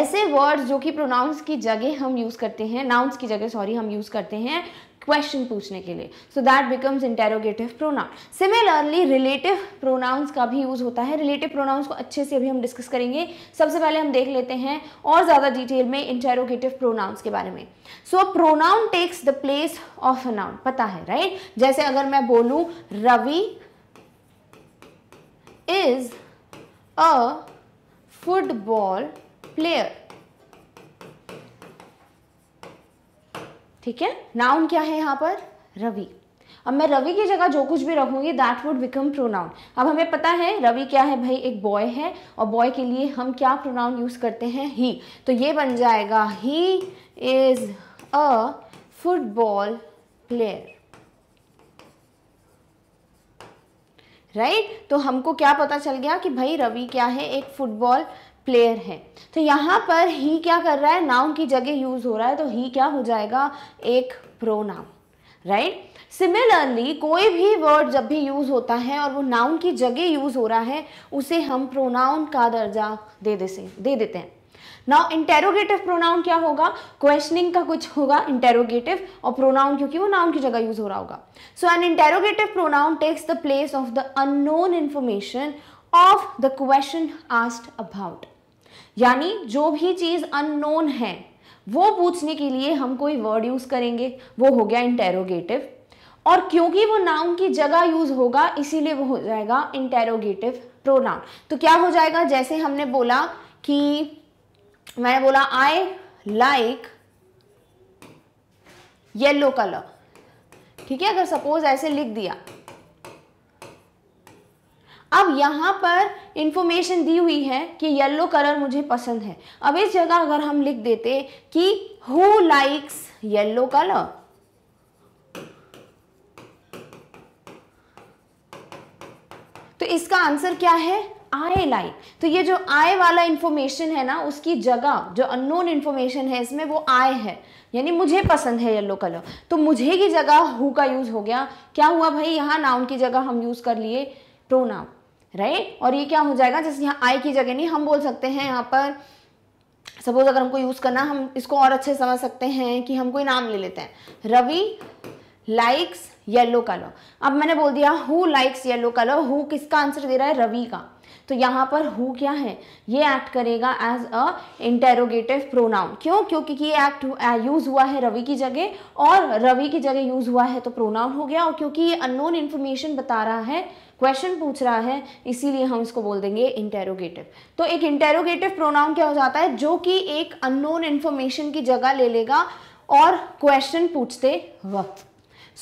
ऐसे वर्ड्स जो कि प्रोनाउंस की जगह हम यूज़ करते हैं नाउंस की जगह सॉरी हम यूज़ करते हैं क्वेश्चन पूछने के लिए so that becomes interrogative pronoun similarly relative pronouns का भी यूज़ होता है रिलेटिव प्रोनाउंस को अच्छे से अभी हम डिस्कस करेंगे सबसे पहले हम देख लेते हैं और ज़्यादा डिटेल में इंटेरोगेटिव प्रोनाउंस के बारे में so pronoun takes the place of a noun पता है राइट right? जैसे अगर मैं बोलूँ Ravi is a football player. ठीक है नाउन क्या है यहां पर रवि अब मैं रवि की जगह जो कुछ भी रखूंगी दैट वुड बिकम प्रोनाउन अब हमें पता है रवि क्या है भाई एक बॉय है और बॉय के लिए हम क्या प्रोनाउन यूज करते हैं ही तो ये बन जाएगा he is a football player right तो हमको क्या पता चल गया कि भाई रवि क्या है एक फुटबॉल प्लेयर है तो यहाँ पर ही क्या कर रहा है नाउन की जगह यूज़ हो रहा है तो ही क्या हो जाएगा एक प्रो नाउन राइट सिमिलरली कोई भी वर्ड जब भी यूज़ होता है और वो नाउन की जगह यूज़ हो रहा है उसे हम प्रोनाउन का दर्जा दे दे से दे देते हैं नाउ इंटेरोगेटिव प्रोनाउन क्या होगा क्वेश्चनिंग का कुछ होगा इंटेरोगेटिव और प्रोनाउन क्योंकि वो नाउन की जगह यूज हो रहा होगा so an interrogative pronoun takes the place of the unknown information of the question asked about यानी जो भी चीज़ अननोन है वो पूछने के लिए हम कोई वर्ड यूज़ करेंगे वो हो गया इंटेरोगेटिव और क्योंकि वो नाउन की जगह यूज़ होगा इसीलिए वो हो जाएगा इंटेरोगेटिव प्रोनाउन तो क्या हो जाएगा जैसे हमने बोला कि मैंने बोला आई लाइक येलो कलर ठीक है अगर सपोज ऐसे लिख दिया अब यहां पर इंफॉर्मेशन दी हुई है कि येलो कलर मुझे पसंद है अब इस जगह अगर हम लिख देते कि हु लाइक्स येलो कलर तो इसका आंसर क्या है आई लाइन तो ये जो आई वाला इन्फॉर्मेशन है ना उसकी जगह जो अननोन इन्फॉर्मेशन है इसमें वो आई है यानी मुझे पसंद है येलो कलर तो मुझे की जगह हु का यूज़ हो गया क्या हुआ भाई यहाँ नाउन की जगह हम यूज़ कर लिए प्रोनाम राइट और ये क्या हो जाएगा जैसे यहाँ आई की जगह नहीं हम बोल सकते हैं यहाँ पर सपोज अगर हमको यूज़ करना हम इसको और अच्छे समझ सकते हैं कि हम कोई नाम ले लेते हैं रवि लाइक्स येलो कलर अब मैंने बोल दिया who likes yellow colour who किसका आंसर दे रहा है रवि का तो यहाँ पर हु क्या है ये एक्ट करेगा एज अ इंटेरोगेटिव प्रोनाउन क्यों क्योंकि ये एक्ट यूज़ हुआ है रवि की जगह और रवि की जगह यूज़ हुआ है तो प्रोनाउन हो गया और क्योंकि ये अननोन इन्फॉर्मेशन बता रहा है क्वेश्चन पूछ रहा है इसीलिए हम इसको बोल देंगे इंटेरोगेटिव तो एक इंटेरोगेटिव प्रोनाउन क्या हो जाता है जो कि एक अननोन इन्फॉर्मेशन की जगह ले लेगा और क्वेश्चन पूछते वक्त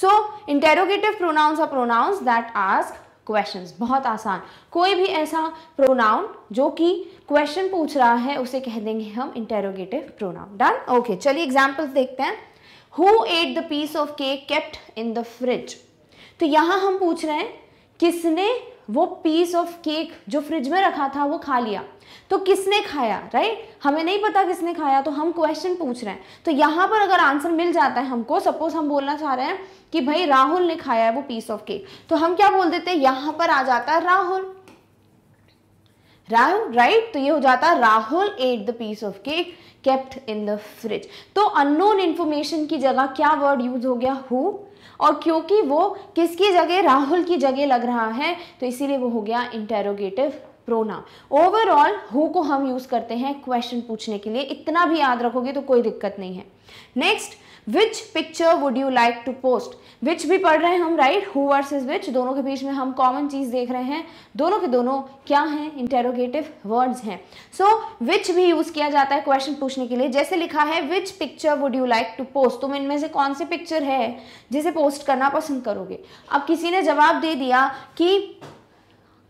so interrogative pronouns are pronouns that ask questions बहुत आसान कोई भी ऐसा प्रोनाउन जो कि क्वेश्चन पूछ रहा है उसे कह देंगे हम इंटेरोगेटिव प्रोनाउन डन ओके चलिए एग्जाम्पल्स देखते हैं who ate the piece of cake kept in the fridge तो यहाँ हम पूछ रहे हैं किसने वो पीस ऑफ केक जो फ्रिज में रखा था वो खा लिया तो किसने खाया राइट हमें नहीं पता किसने खाया तो हम क्वेश्चन पूछ रहे हैं तो यहाँ पर अगर आंसर मिल जाता है हमको सपोज हम बोलना चाह रहे हैं कि भाई राहुल ने खाया है वो पीस ऑफ केक तो हम क्या बोल देते हैं यहाँ पर आ जाता है राहुल राहुल राइट तो ये हो जाता है Rahul ate the piece of cake kept in the fridge तो अननोन इन्फॉर्मेशन की जगह क्या वर्ड यूज हो गया हु और क्योंकि वो किसकी जगह राहुल की जगह लग रहा है तो इसीलिए वो हो गया इंटेरोगेटिव प्रोनाम ओवरऑल हु को हम यूज़ करते हैं क्वेश्चन पूछने के लिए इतना भी याद रखोगे तो कोई दिक्कत नहीं है next which picture would you like to post which भी पढ़ रहे हैं हम राइट हु वर्सेज विच दोनों के बीच में हम कॉमन चीज़ देख रहे हैं दोनों के दोनों क्या हैं इंटेरोगेटिव वर्ड्स हैं सो विच भी यूज़ किया जाता है क्वेश्चन पूछने के लिए जैसे लिखा है which picture would you like to post तुम इनमें से कौन सी पिक्चर है जिसे पोस्ट करना पसंद करोगे अब किसी ने जवाब दे दिया कि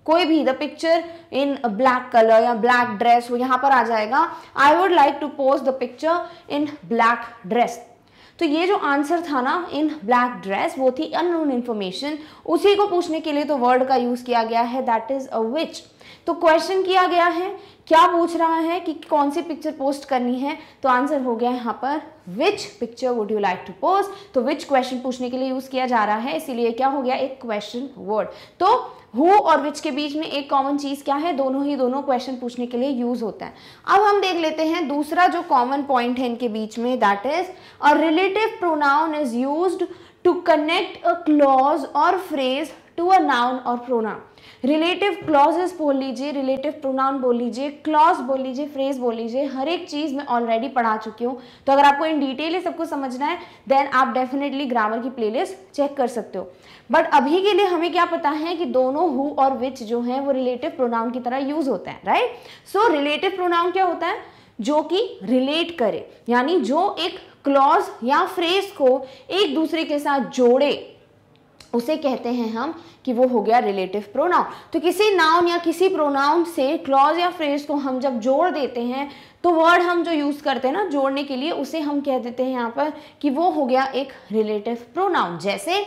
कोई भी the picture in black colour या ब्लैक ड्रेस यहां यहाँ पर आ जाएगा I would like to pose the picture in black dress तो ये जो आंसर था ना इन ब्लैक ड्रेस वो थी अनोन इन्फॉर्मेशन उसी को पूछने के लिए तो वर्ड का यूज़ किया गया है दैट इज़ अ विच तो क्वेश्चन किया गया है क्या पूछ रहा है कि कौन सी पिक्चर पोस्ट करनी है तो आंसर हो गया यहाँ पर which picture would you like to post तो विच क्वेश्चन पूछने के लिए यूज किया जा रहा है इसीलिए क्या हो गया एक क्वेश्चन वर्ड तो हु और विच के बीच में एक कॉमन चीज क्या है दोनों ही दोनों क्वेश्चन पूछने के लिए यूज होता है अब हम देख लेते हैं दूसरा जो कॉमन पॉइंट है इनके बीच में that is a relative pronoun is use to connect a clause और फ्रेज टू अ नाउन और प्रोनाउन रिलेटिव क्लॉजेस बोल लीजिए रिलेटिव प्रोनाउन बोल लीजिए क्लॉज बोल लीजिए फ्रेज बोल लीजिए हर एक चीज़ मैं ऑलरेडी पढ़ा चुकी हूँ तो अगर आपको इन डिटेल ये सब कुछ समझना है देन आप डेफिनेटली ग्रामर की प्लेलिस्ट चेक कर सकते हो बट अभी के लिए हमें क्या पता है कि दोनों हु और विच जो है वो रिलेटिव प्रोनाउन की तरह यूज़ होते हैं राइट सो रिलेटिव प्रोनाउन क्या होता है जो कि रिलेट करे यानी जो एक क्लॉज या फ्रेज को एक दूसरे के साथ जोड़े उसे कहते हैं हम कि वो हो गया रिलेटिव प्रोनाउन तो किसी नाउन या किसी प्रोनाउन से क्लॉज या फ्रेज को हम जब जोड़ देते हैं तो वर्ड हम जो यूज़ करते हैं ना जोड़ने के लिए उसे हम कह देते हैं यहाँ पर कि वो हो गया एक रिलेटिव प्रोनाउन जैसे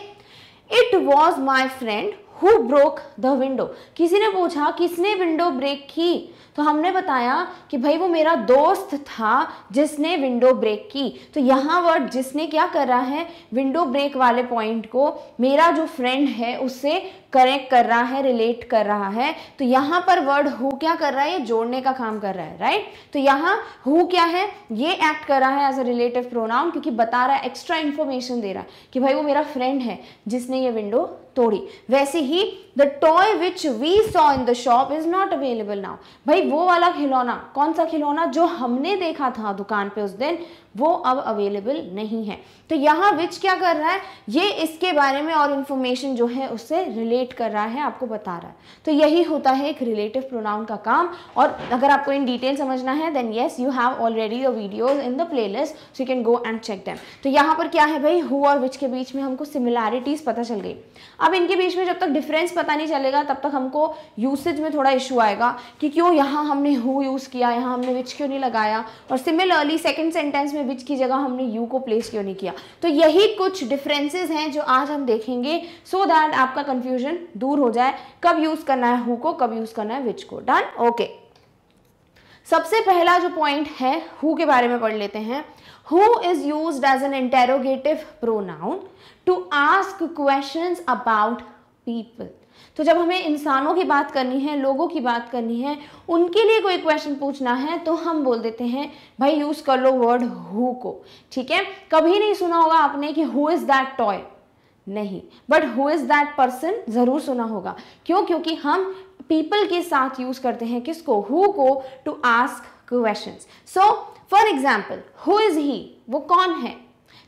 it was my friend who broke the window किसी ने पूछा किसने विंडो ब्रेक की तो हमने बताया कि भाई वो मेरा दोस्त था जिसने विंडो ब्रेक की तो यहाँ वर्ड जिसने क्या कर रहा है विंडो ब्रेक वाले पॉइंट को मेरा जो फ्रेंड है उससे करेक्ट कर रहा है रिलेट कर रहा है तो यहाँ पर वर्ड हु क्या कर रहा है ये जोड़ने का काम कर रहा है राइट तो यहाँ हु क्या है ये एक्ट कर रहा है एज अ रिलेटिव प्रोनाउन क्योंकि बता रहा है एक्स्ट्रा इन्फॉर्मेशन दे रहा है कि भाई वो मेरा फ्रेंड है जिसने ये विंडो तोड़ी वैसे ही the toy which we saw in the shop is not available now भाई वो वाला खिलौना कौन सा खिलौना जो हमने देखा था दुकान पे उस दिन वो अब अवेलेबल नहीं है तो यहाँ विच क्या कर रहा है ये इसके बारे में और इन्फॉर्मेशन जो है उससे रिलेट कर रहा है आपको बता रहा है तो यही होता है एक रिलेटिव प्रोनाउन का काम और अगर आपको इन डिटेल समझना है then yes you have already your videos in the playlist so you can go and check them तो यहाँ पर क्या है भाई हु और विच के बीच में हमको सिमिलैरिटीज़ पता चल गई अब इनके बीच में जब तक डिफरेंस पता नहीं चलेगा तब तक हमको यूसेज में थोड़ा इशू आएगा कि क्यों यहाँ हमने हु यूज़ किया यहाँ हमने विच क्यों नहीं लगाया और सिमिलरली सेकेंड सेंटेंस में में विच की जगह हमने यू को प्लेस क्यों नहीं किया तो यही कुछ डिफरेंसेस हैं जो आज हम देखेंगे सो so दैट आपका कंफ्यूजन दूर हो जाए कब यूज़ करना है हु को कब यूज़ करना है विच को डन ओके okay. सबसे पहला जो पॉइंट है हु के बारे में पढ़ लेते हैं who is use as an interrogative pronoun to ask question about people तो जब हमें इंसानों की बात करनी है लोगों की बात करनी है उनके लिए कोई क्वेश्चन पूछना है तो हम बोल देते हैं भाई यूज़ कर लो वर्ड हु को ठीक है कभी नहीं सुना होगा आपने कि हु इज़ दैट टॉय नहीं but who is that person ज़रूर सुना होगा क्यों क्योंकि हम पीपल के साथ यूज़ करते हैं किसको हु को to ask question so for example who is he वो कौन है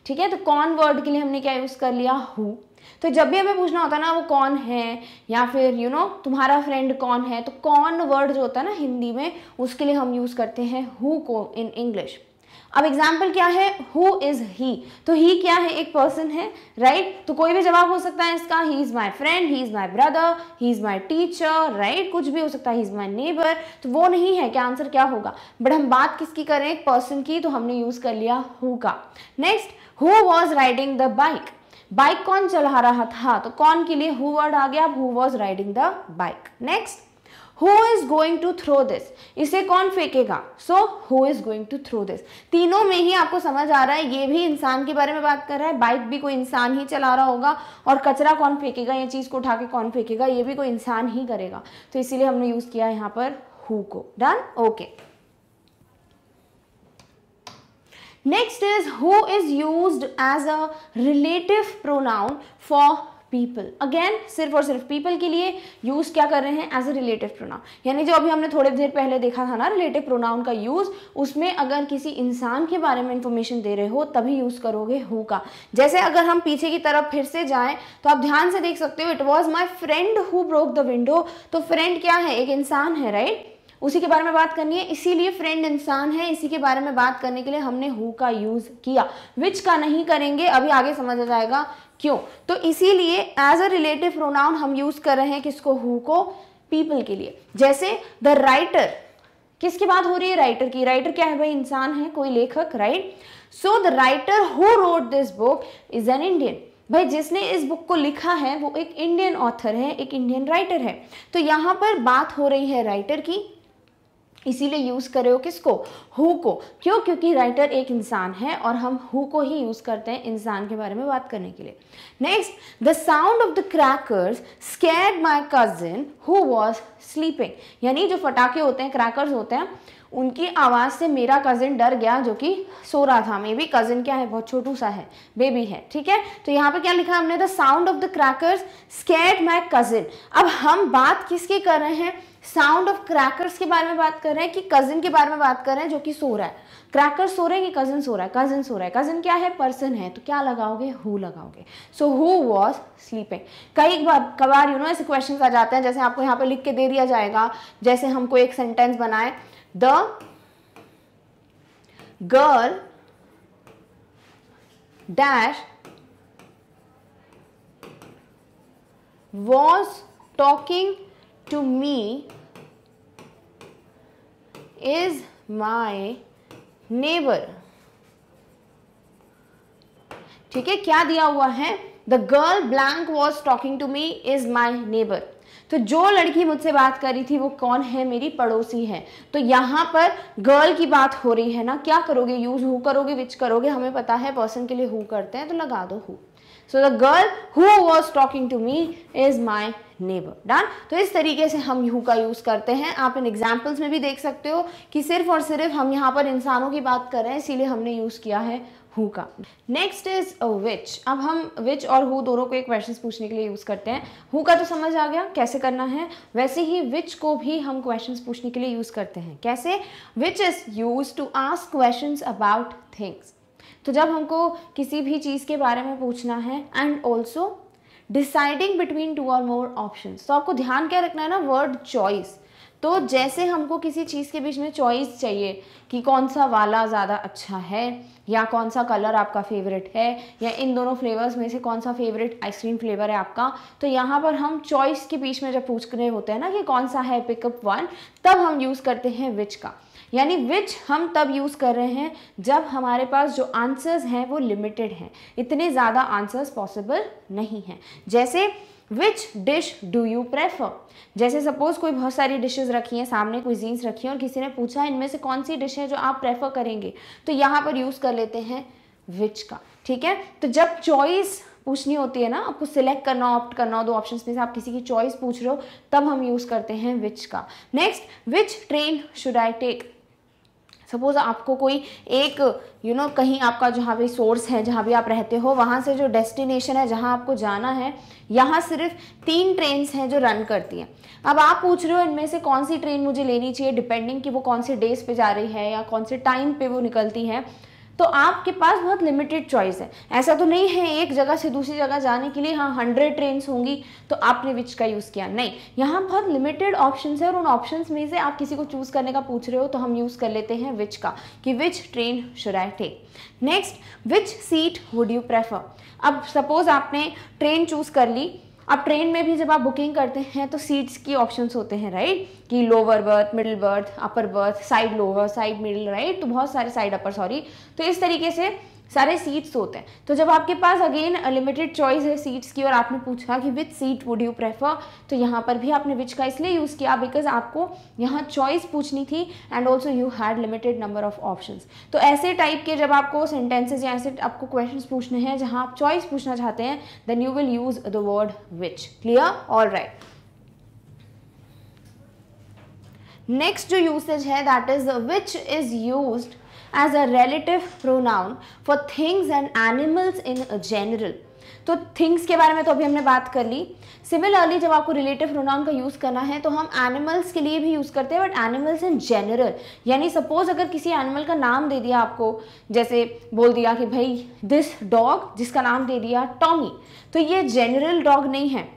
ठीक है तो कौन वर्ड के लिए हमने क्या यूज़ कर लिया हु तो जब भी हमें पूछना होता है ना वो कौन है या फिर यू you नो know, तुम्हारा फ्रेंड कौन है तो कौन वर्ड जो होता है ना हिंदी में उसके लिए हम यूज़ करते हैं हु को इन इंग्लिश अब एग्जाम्पल क्या है हु इज़ ही तो ही क्या है एक पर्सन है राइट right? तो कोई भी जवाब हो सकता है इसका he is my friend he is my brother he is my teacher right कुछ भी हो सकता है ही इज़ माई नेबर तो वो नहीं है क्या आंसर क्या होगा बट हम बात किसकी करें एक पर्सन की तो हमने यूज़ कर लिया हु का next who was riding the bike bike कौन चला रहा था तो कौन के लिए हु वर्ड आ गया who was riding the bike next who is going to throw this इसे कौन फेंकेगा so who is going to throw this तीनों में ही आपको समझ आ रहा है ये भी इंसान के बारे में बात कर रहा है बाइक भी कोई इंसान ही चला रहा होगा और कचरा कौन फेंकेगा ये चीज़ को उठा के कौन फेंकेगा ये भी कोई इंसान ही करेगा तो इसीलिए हमने यूज़ किया यहाँ पर हु को done okay okay. Next is who is use as a relative pronoun for people again सिर्फ और सिर्फ पीपल के लिए यूज क्या कर रहे हैं एज अ रिलेटिव प्रोनाउन यानी जो अभी हमने थोड़ी देर पहले देखा था ना रिलेटिव प्रोनाउन का यूज उसमें अगर किसी इंसान के बारे में इंफॉर्मेशन दे रहे हो तभी यूज करोगे हु का जैसे अगर हम पीछे की तरफ फिर से जाएं तो आप ध्यान से देख सकते हो it was my friend who broke the window तो फ्रेंड क्या है एक इंसान है राइट right? उसी के बारे में बात करनी है इसीलिए फ्रेंड इंसान है इसी के बारे में बात करने के लिए हमने हु का यूज़ किया विच का नहीं करेंगे अभी आगे समझा जाएगा क्यों तो इसीलिए एज अ रिलेटिव प्रोनाउन हम यूज़ कर रहे हैं किसको हु को पीपल के लिए जैसे द राइटर किसकी बात हो रही है राइटर की राइटर क्या है भाई इंसान है कोई लेखक right so the writer who wrote this book is an Indian भाई जिसने इस बुक को लिखा है वो एक इंडियन ऑथर है एक इंडियन राइटर है तो यहाँ पर बात हो रही है राइटर की इसीलिए यूज़ कर रहे हो किसको हु को क्यों क्योंकि राइटर एक इंसान है और हम हु को ही यूज़ करते हैं इंसान के बारे में बात करने के लिए next the sound of the crackers scared my cousin who was sleeping यानी जो फटाखे होते हैं क्रैकर्स होते हैं उनकी आवाज़ से मेरा कज़िन डर गया जो कि सो रहा था मे बी कज़िन क्या है बहुत छोटू सा है बेबी है ठीक है तो यहाँ पे क्या लिखा हमने the sound of the crackers scared my cousin अब हम बात किसकी कर रहे हैं साउंड ऑफ क्रैकर्स के बारे में बात कर रहे हैं कि कज़िन के बारे में बात कर रहे हैं जो कि सो रहा है क्रैकर सो रहे हैं कि कज़िन सो रहा है कज़िन सो रहा है कज़िन क्या है पर्सन है तो क्या लगाओगे हु लगाओगे सो हु वॉज स्लीपिंग कई बार कबार यू नो ऐसे क्वेश्चन आ जाते हैं जैसे आपको यहाँ पर लिख के दे दिया जाएगा जैसे हमको एक सेंटेंस बनाए The girl dash was talking to me is my neighbor. ठीक है क्या दिया हुआ है the girl blank was talking to me is my neighbour तो जो लड़की मुझसे बात कर रही थी वो कौन है मेरी पड़ोसी है तो यहाँ पर गर्ल की बात हो रही है ना क्या करोगे यूज़ हु करोगे विच करोगे हमें पता है पर्सन के लिए हु करते हैं तो लगा दो who so the girl who was talking to me is my neighbour done तो इस तरीके से हम यू का यूज़ करते हैं आप इन एग्जाम्पल्स में भी देख सकते हो कि सिर्फ और सिर्फ हम यहाँ पर इंसानों की बात कर रहे हैं इसीलिए हमने यूज़ किया है हु का नेक्स्ट इज विच अब हम विच और हु दोनों को एक क्वेश्चन पूछने के लिए यूज़ करते हैं हु का तो समझ आ गया कैसे करना है वैसे ही विच को भी हम क्वेश्चन पूछने के लिए यूज़ करते हैं कैसे which is use to ask question about things तो जब हमको किसी भी चीज़ के बारे में पूछना है and also deciding between two और मोर ऑप्शन तो आपको ध्यान क्या रखना है ना वर्ड चॉइस तो जैसे हमको किसी चीज़ के बीच में चॉइस चाहिए कि कौन सा वाला ज़्यादा अच्छा है या कौन सा कलर आपका फेवरेट है या इन दोनों फ्लेवर्स में से कौन सा फेवरेट आइसक्रीम फ्लेवर है आपका तो यहाँ पर हम चॉइस के बीच में जब पूछ रहे होते हैं ना कि कौन सा है पिकअप वन तब हम यूज़ करते हैं विच का यानी विच हम तब यूज़ कर रहे हैं जब हमारे पास जो आंसर्स हैं वो लिमिटेड हैं इतने ज़्यादा आंसर्स पॉसिबल नहीं हैं जैसे which dish do you prefer जैसे सपोज कोई बहुत सारी डिशेज रखी हैं सामने कोई जीन्स रखी हैं और किसी ने पूछा इनमें से कौन सी डिश है जो आप प्रेफर करेंगे तो यहाँ पर यूज़ कर लेते हैं विच का ठीक है तो जब चॉइस पूछनी होती है ना आपको सिलेक्ट करना ऑप्ट करना हो दो ऑप्शन में से आप किसी की चॉइस पूछ रहे हो तब हम यूज़ करते हैं विच का next which train should I take suppose आपको कोई एक यू you नो know, कहीं आपका जहाँ भी सोर्स है जहाँ भी आप रहते हो वहाँ से जो डेस्टिनेशन है जहाँ आपको जाना है यहाँ सिर्फ तीन ट्रेन्स हैं जो रन करती हैं अब आप पूछ रहे हो इनमें से कौन सी ट्रेन मुझे लेनी चाहिए डिपेंडिंग कि वो कौन से डेज पे जा रही है या कौन से टाइम पे वो निकलती है तो आपके पास बहुत लिमिटेड चॉइस है ऐसा तो नहीं है एक जगह से दूसरी जगह जाने के लिए हाँ हंड्रेड ट्रेन होंगी तो आपने विच का यूज़ किया नहीं यहाँ बहुत लिमिटेड ऑप्शन है और उन ऑप्शन में से आप किसी को चूज़ करने का पूछ रहे हो तो हम यूज़ कर लेते हैं विच का कि which train should I take next which seat would you prefer अब सपोज आपने ट्रेन चूज़ कर ली अब ट्रेन में भी जब आप बुकिंग करते हैं तो सीट्स की ऑप्शंस होते हैं राइट कि lower berth middle berth upper berth side lower side middle right तो बहुत सारे साइड अपर सॉरी तो इस तरीके से सारे सीट्स होते हैं तो जब आपके पास अगेन लिमिटेड चॉइस है सीट्स की और आपने पूछा कि which seat would you prefer तो यहाँ पर भी आपने विच का इसलिए यूज़ किया बिकॉज आपको यहाँ चॉइस पूछनी थी and also you had limited number of option तो ऐसे टाइप के जब आपको सेंटेंसेज या ऐसे आपको क्वेश्चन पूछने हैं जहाँ आप चॉइस पूछना चाहते हैं then you will use the word which clear all right next जो यूसेज है that is which is used as a relative pronoun for things and animals in general. तो थिंग्स के बारे में तो अभी हमने बात कर ली सिमिलरली जब आपको रिलेटिव प्रोनाउन का यूज़ करना है तो हम एनिमल्स के लिए भी यूज़ करते हैं बट एनिमल्स इन जनरल यानी सपोज अगर किसी एनिमल का नाम दे दिया आपको जैसे बोल दिया कि भाई दिस डॉग जिसका नाम दे दिया टॉमी तो ये जनरल डॉग नहीं है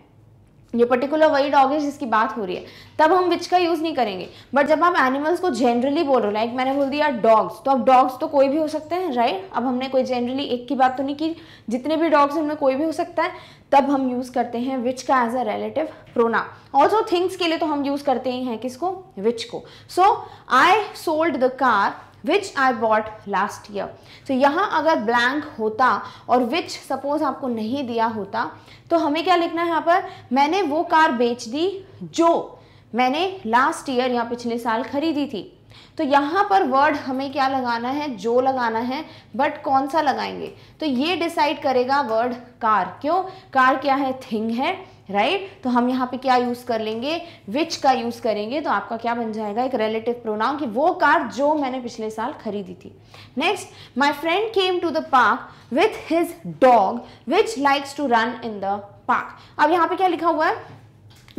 ये पर्टिकुलर वही डॉग है जिसकी बात हो रही है तब हम विच का यूज़ नहीं करेंगे बट जब आप एनिमल्स को जनरली बोल रहे हो लाइक मैंने बोल दिया डॉग्स तो अब डॉग्स तो कोई भी हो सकते हैं राइट right? अब हमने कोई जनरली एक की बात तो नहीं की जितने भी डॉग्स हैं उनमें कोई भी हो सकता है तब हम यूज़ करते हैं विच का as a relative pronoun also things के लिए तो हम यूज़ करते ही हैं किसको विच को so I sold the car which I bought last year तो यहाँ अगर ब्लैंक होता और विच सपोज आपको नहीं दिया होता तो हमें क्या लिखना है यहाँ पर मैंने वो कार बेच दी जो मैंने लास्ट ईयर या पिछले साल खरीदी थी तो यहाँ पर वर्ड हमें क्या लगाना है जो लगाना है बट कौन सा लगाएंगे तो ये डिसाइड करेगा वर्ड कार क्यों कार क्या है थिंग है राइट right? तो हम यहाँ पे क्या यूज कर लेंगे विच का यूज करेंगे तो आपका क्या बन जाएगा एक रिलेटिव प्रोनाउन कि वो कार जो मैंने पिछले साल खरीदी थी next my friend came to the park with his dog which likes to run in the park अब यहाँ पे क्या लिखा हुआ है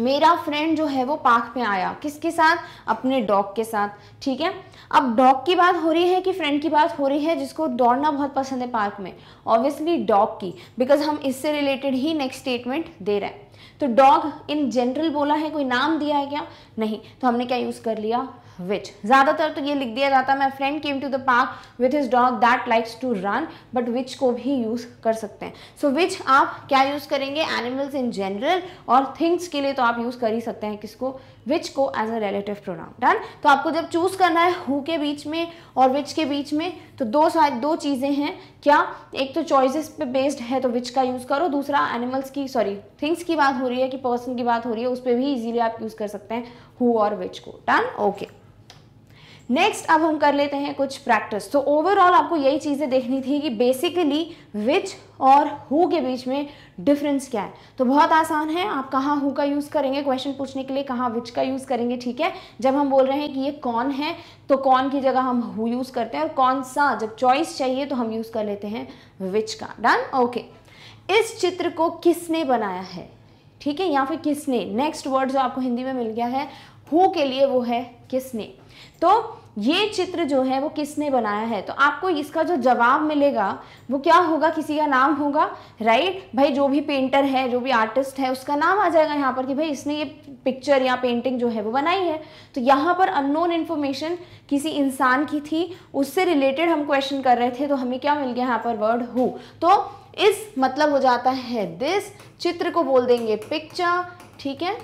मेरा फ्रेंड जो है वो पार्क में आया किसके साथ अपने डॉग के साथ ठीक है अब डॉग की बात हो रही है कि फ्रेंड की बात हो रही है जिसको दौड़ना बहुत पसंद है पार्क में ऑब्वियसली डॉग की बिकॉज हम इससे रिलेटेड ही नेक्स्ट स्टेटमेंट दे रहे हैं तो डॉग इन जनरल बोला है कोई नाम दिया है क्या नहीं तो हमने क्या यूज़ कर लिया विच ज़्यादातर तो ये लिख दिया जाता है my friend came to the park with his dog that likes to run but which को भी यूज़ कर सकते हैं सो so, विच आप क्या यूज़ करेंगे एनिमल्स इन जनरल और थिंग्स के लिए तो आप यूज़ कर ही सकते हैं किसको विच को as a relative pronoun done तो आपको जब चूज़ करना है हु के बीच में और विच के बीच में तो दो दो चीज़ें हैं क्या एक तो चॉइसेस पे बेस्ड है तो विच का यूज़ करो दूसरा एनिमल्स की सॉरी थिंग्स की बात हो रही है कि पर्सन की बात हो रही है उस पर भी इजीली आप यूज़ कर सकते हैं हु और विच को डन ओके नेक्स्ट अब हम कर लेते हैं कुछ प्रैक्टिस तो ओवरऑल आपको यही चीज़ें देखनी थी कि बेसिकली विच और हु के बीच में डिफरेंस क्या है तो बहुत आसान है आप कहाँ हु का यूज़ करेंगे क्वेश्चन पूछने के लिए कहाँ विच का यूज़ करेंगे ठीक है जब हम बोल रहे हैं कि ये कौन है तो कौन की जगह हम हु यूज़ करते हैं और कौन सा जब चॉइस चाहिए तो हम यूज़ कर लेते हैं विच का डन ओके okay. इस चित्र को किसने बनाया है ठीक है या फिर किसने नेक्स्ट वर्ड जो आपको हिंदी में मिल गया है हु के लिए वो है किसने तो ये चित्र जो है वो किसने बनाया है तो आपको इसका जो जवाब मिलेगा वो क्या होगा किसी का नाम होगा राइट भाई जो भी पेंटर है जो भी आर्टिस्ट है उसका नाम आ जाएगा यहाँ पर कि भाई इसने ये पिक्चर या पेंटिंग जो है वो बनाई है तो यहाँ पर अननोन इन्फॉर्मेशन किसी इंसान की थी उससे रिलेटेड हम क्वेश्चन कर रहे थे तो हमें क्या मिल गया यहाँ पर वर्ड हु तो इस मतलब हो जाता है दिस चित्र को बोल देंगे पिक्चर ठीक है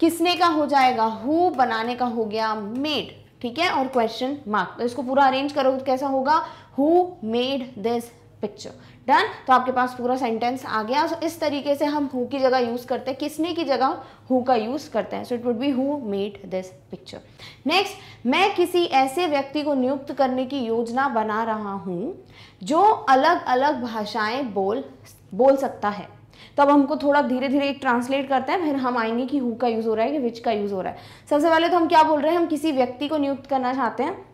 किसने का हो जाएगा हु बनाने का हो गया मेड ठीक है और क्वेश्चन मार्क तो इसको पूरा अरेंज करो तो कैसा होगा who made this picture done तो आपके पास पूरा सेंटेंस आ गया so, इस तरीके से हम हु की जगह यूज़ करते हैं किसने की जगह हु का यूज़ करते हैं so it would be who made this picture next मैं किसी ऐसे व्यक्ति को नियुक्त करने की योजना बना रहा हूँ जो अलग अलग भाषाएं बोल बोल सकता है तो अब हमको थोड़ा धीरे धीरे एक ट्रांसलेट करते हैं फिर हम आएंगे कि हु का यूज़ हो रहा है कि विच का यूज़ हो रहा है सबसे पहले तो हम क्या बोल रहे हैं हम किसी व्यक्ति को नियुक्त करना चाहते हैं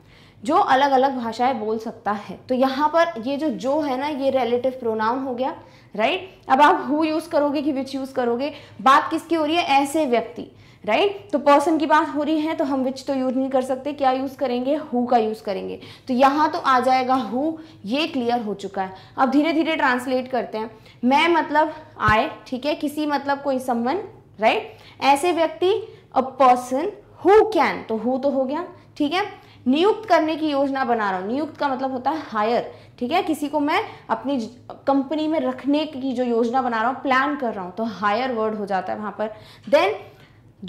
जो अलग अलग भाषाएं बोल सकता है तो यहाँ पर ये जो जो है ना ये रिलेटिव प्रोनाउन हो गया राइट अब आप हु यूज़ करोगे कि विच यूज़ करोगे बात किसकी हो रही है ऐसे व्यक्ति राइट तो पर्सन की बात हो रही है तो हम विच तो यूज नहीं कर सकते क्या यूज़ करेंगे हु का यूज़ करेंगे तो यहाँ तो आ जाएगा हु ये क्लियर हो चुका है अब धीरे धीरे ट्रांसलेट करते हैं मैं मतलब आए ठीक है किसी मतलब कोई संबंध राइट ऐसे व्यक्ति अ पर्सन हु कैन तो हु तो हो गया ठीक है नियुक्त करने की योजना बना रहा हूँ नियुक्त का मतलब होता है हायर ठीक है किसी को मैं अपनी कंपनी में रखने की जो योजना बना रहा हूँ प्लान कर रहा हूँ तो हायर वर्ड हो जाता है वहां पर देन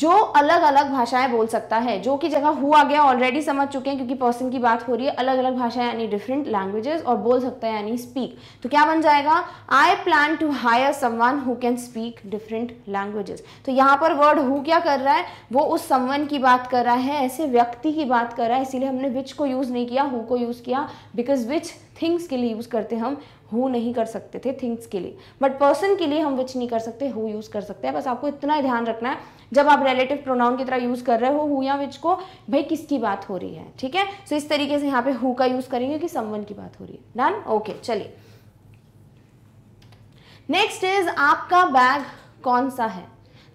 जो अलग अलग भाषाएं बोल सकता है जो कि जगह हुआ गया ऑलरेडी समझ चुके हैं क्योंकि पर्सन की बात हो रही है अलग अलग भाषाएं यानी डिफरेंट लैंग्वेजेस और बोल सकता है यानी स्पीक तो क्या बन जाएगा I plan to hire someone who can speak different languages तो यहाँ पर वर्ड हु क्या कर रहा है वो उस समवन की बात कर रहा है ऐसे व्यक्ति की बात कर रहा है इसीलिए हमने विच को यूज़ नहीं किया हु को यूज़ किया बिकॉज विच थिंग्स के लिए यूज़ करते हम हु नहीं कर सकते थे थिंग्स के लिए बट पर्सन के लिए हम विच नहीं कर सकते हु यूज़ कर सकते हैं बस आपको इतना ही ध्यान रखना है जब आप रिलेटिव प्रोनाउन की तरह यूज़ कर रहे हो हु या विच को भाई किसकी बात हो रही है ठीक है सो इस तरीके से यहाँ पे हु का यूज़ करेंगे कि समवन की बात हो रही है डन ओके चलिए नेक्स्ट इज आपका बैग कौन सा है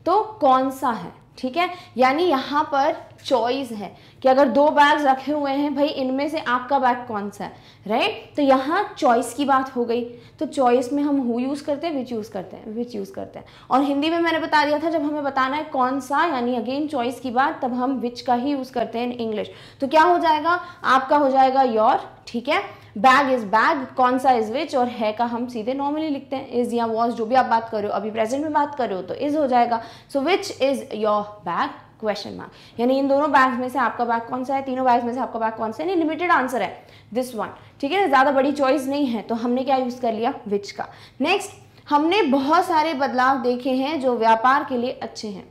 तो कौन सा है ठीक है यानी यहां पर चॉइस है कि अगर दो बैग्स रखे हुए हैं भाई इनमें से आपका बैग कौन सा है राइट तो यहाँ चॉइस की बात हो गई तो चॉइस में हम हु यूज़ करते हैं विच यूज़ करते हैं विच यूज़ करते हैं और हिंदी में मैंने बता दिया था जब हमें बताना है कौन सा यानी अगेन चॉइस की बात तब हम विच का ही यूज़ करते हैं इन इंग्लिश तो क्या हो जाएगा आपका हो जाएगा योर ठीक है बैग इज बैग कौन सा इज विच और है का हम सीधे नॉर्मली लिखते हैं इज या वॉज जो भी आप बात कर रहे हो अभी प्रेजेंट में बात कर रहे हो तो इज हो जाएगा so which is your bag question mark यानी इन दोनों बैग्स में से आपका बैग कौन सा है तीनों बैग्स में से आपका बैग कौन सा है यानी लिमिटेड आंसर है दिस वन ठीक है ज़्यादा बड़ी चॉइस नहीं है तो हमने क्या यूज़ कर लिया विच का नेक्स्ट हमने बहुत सारे बदलाव देखे हैं जो व्यापार के लिए अच्छे हैं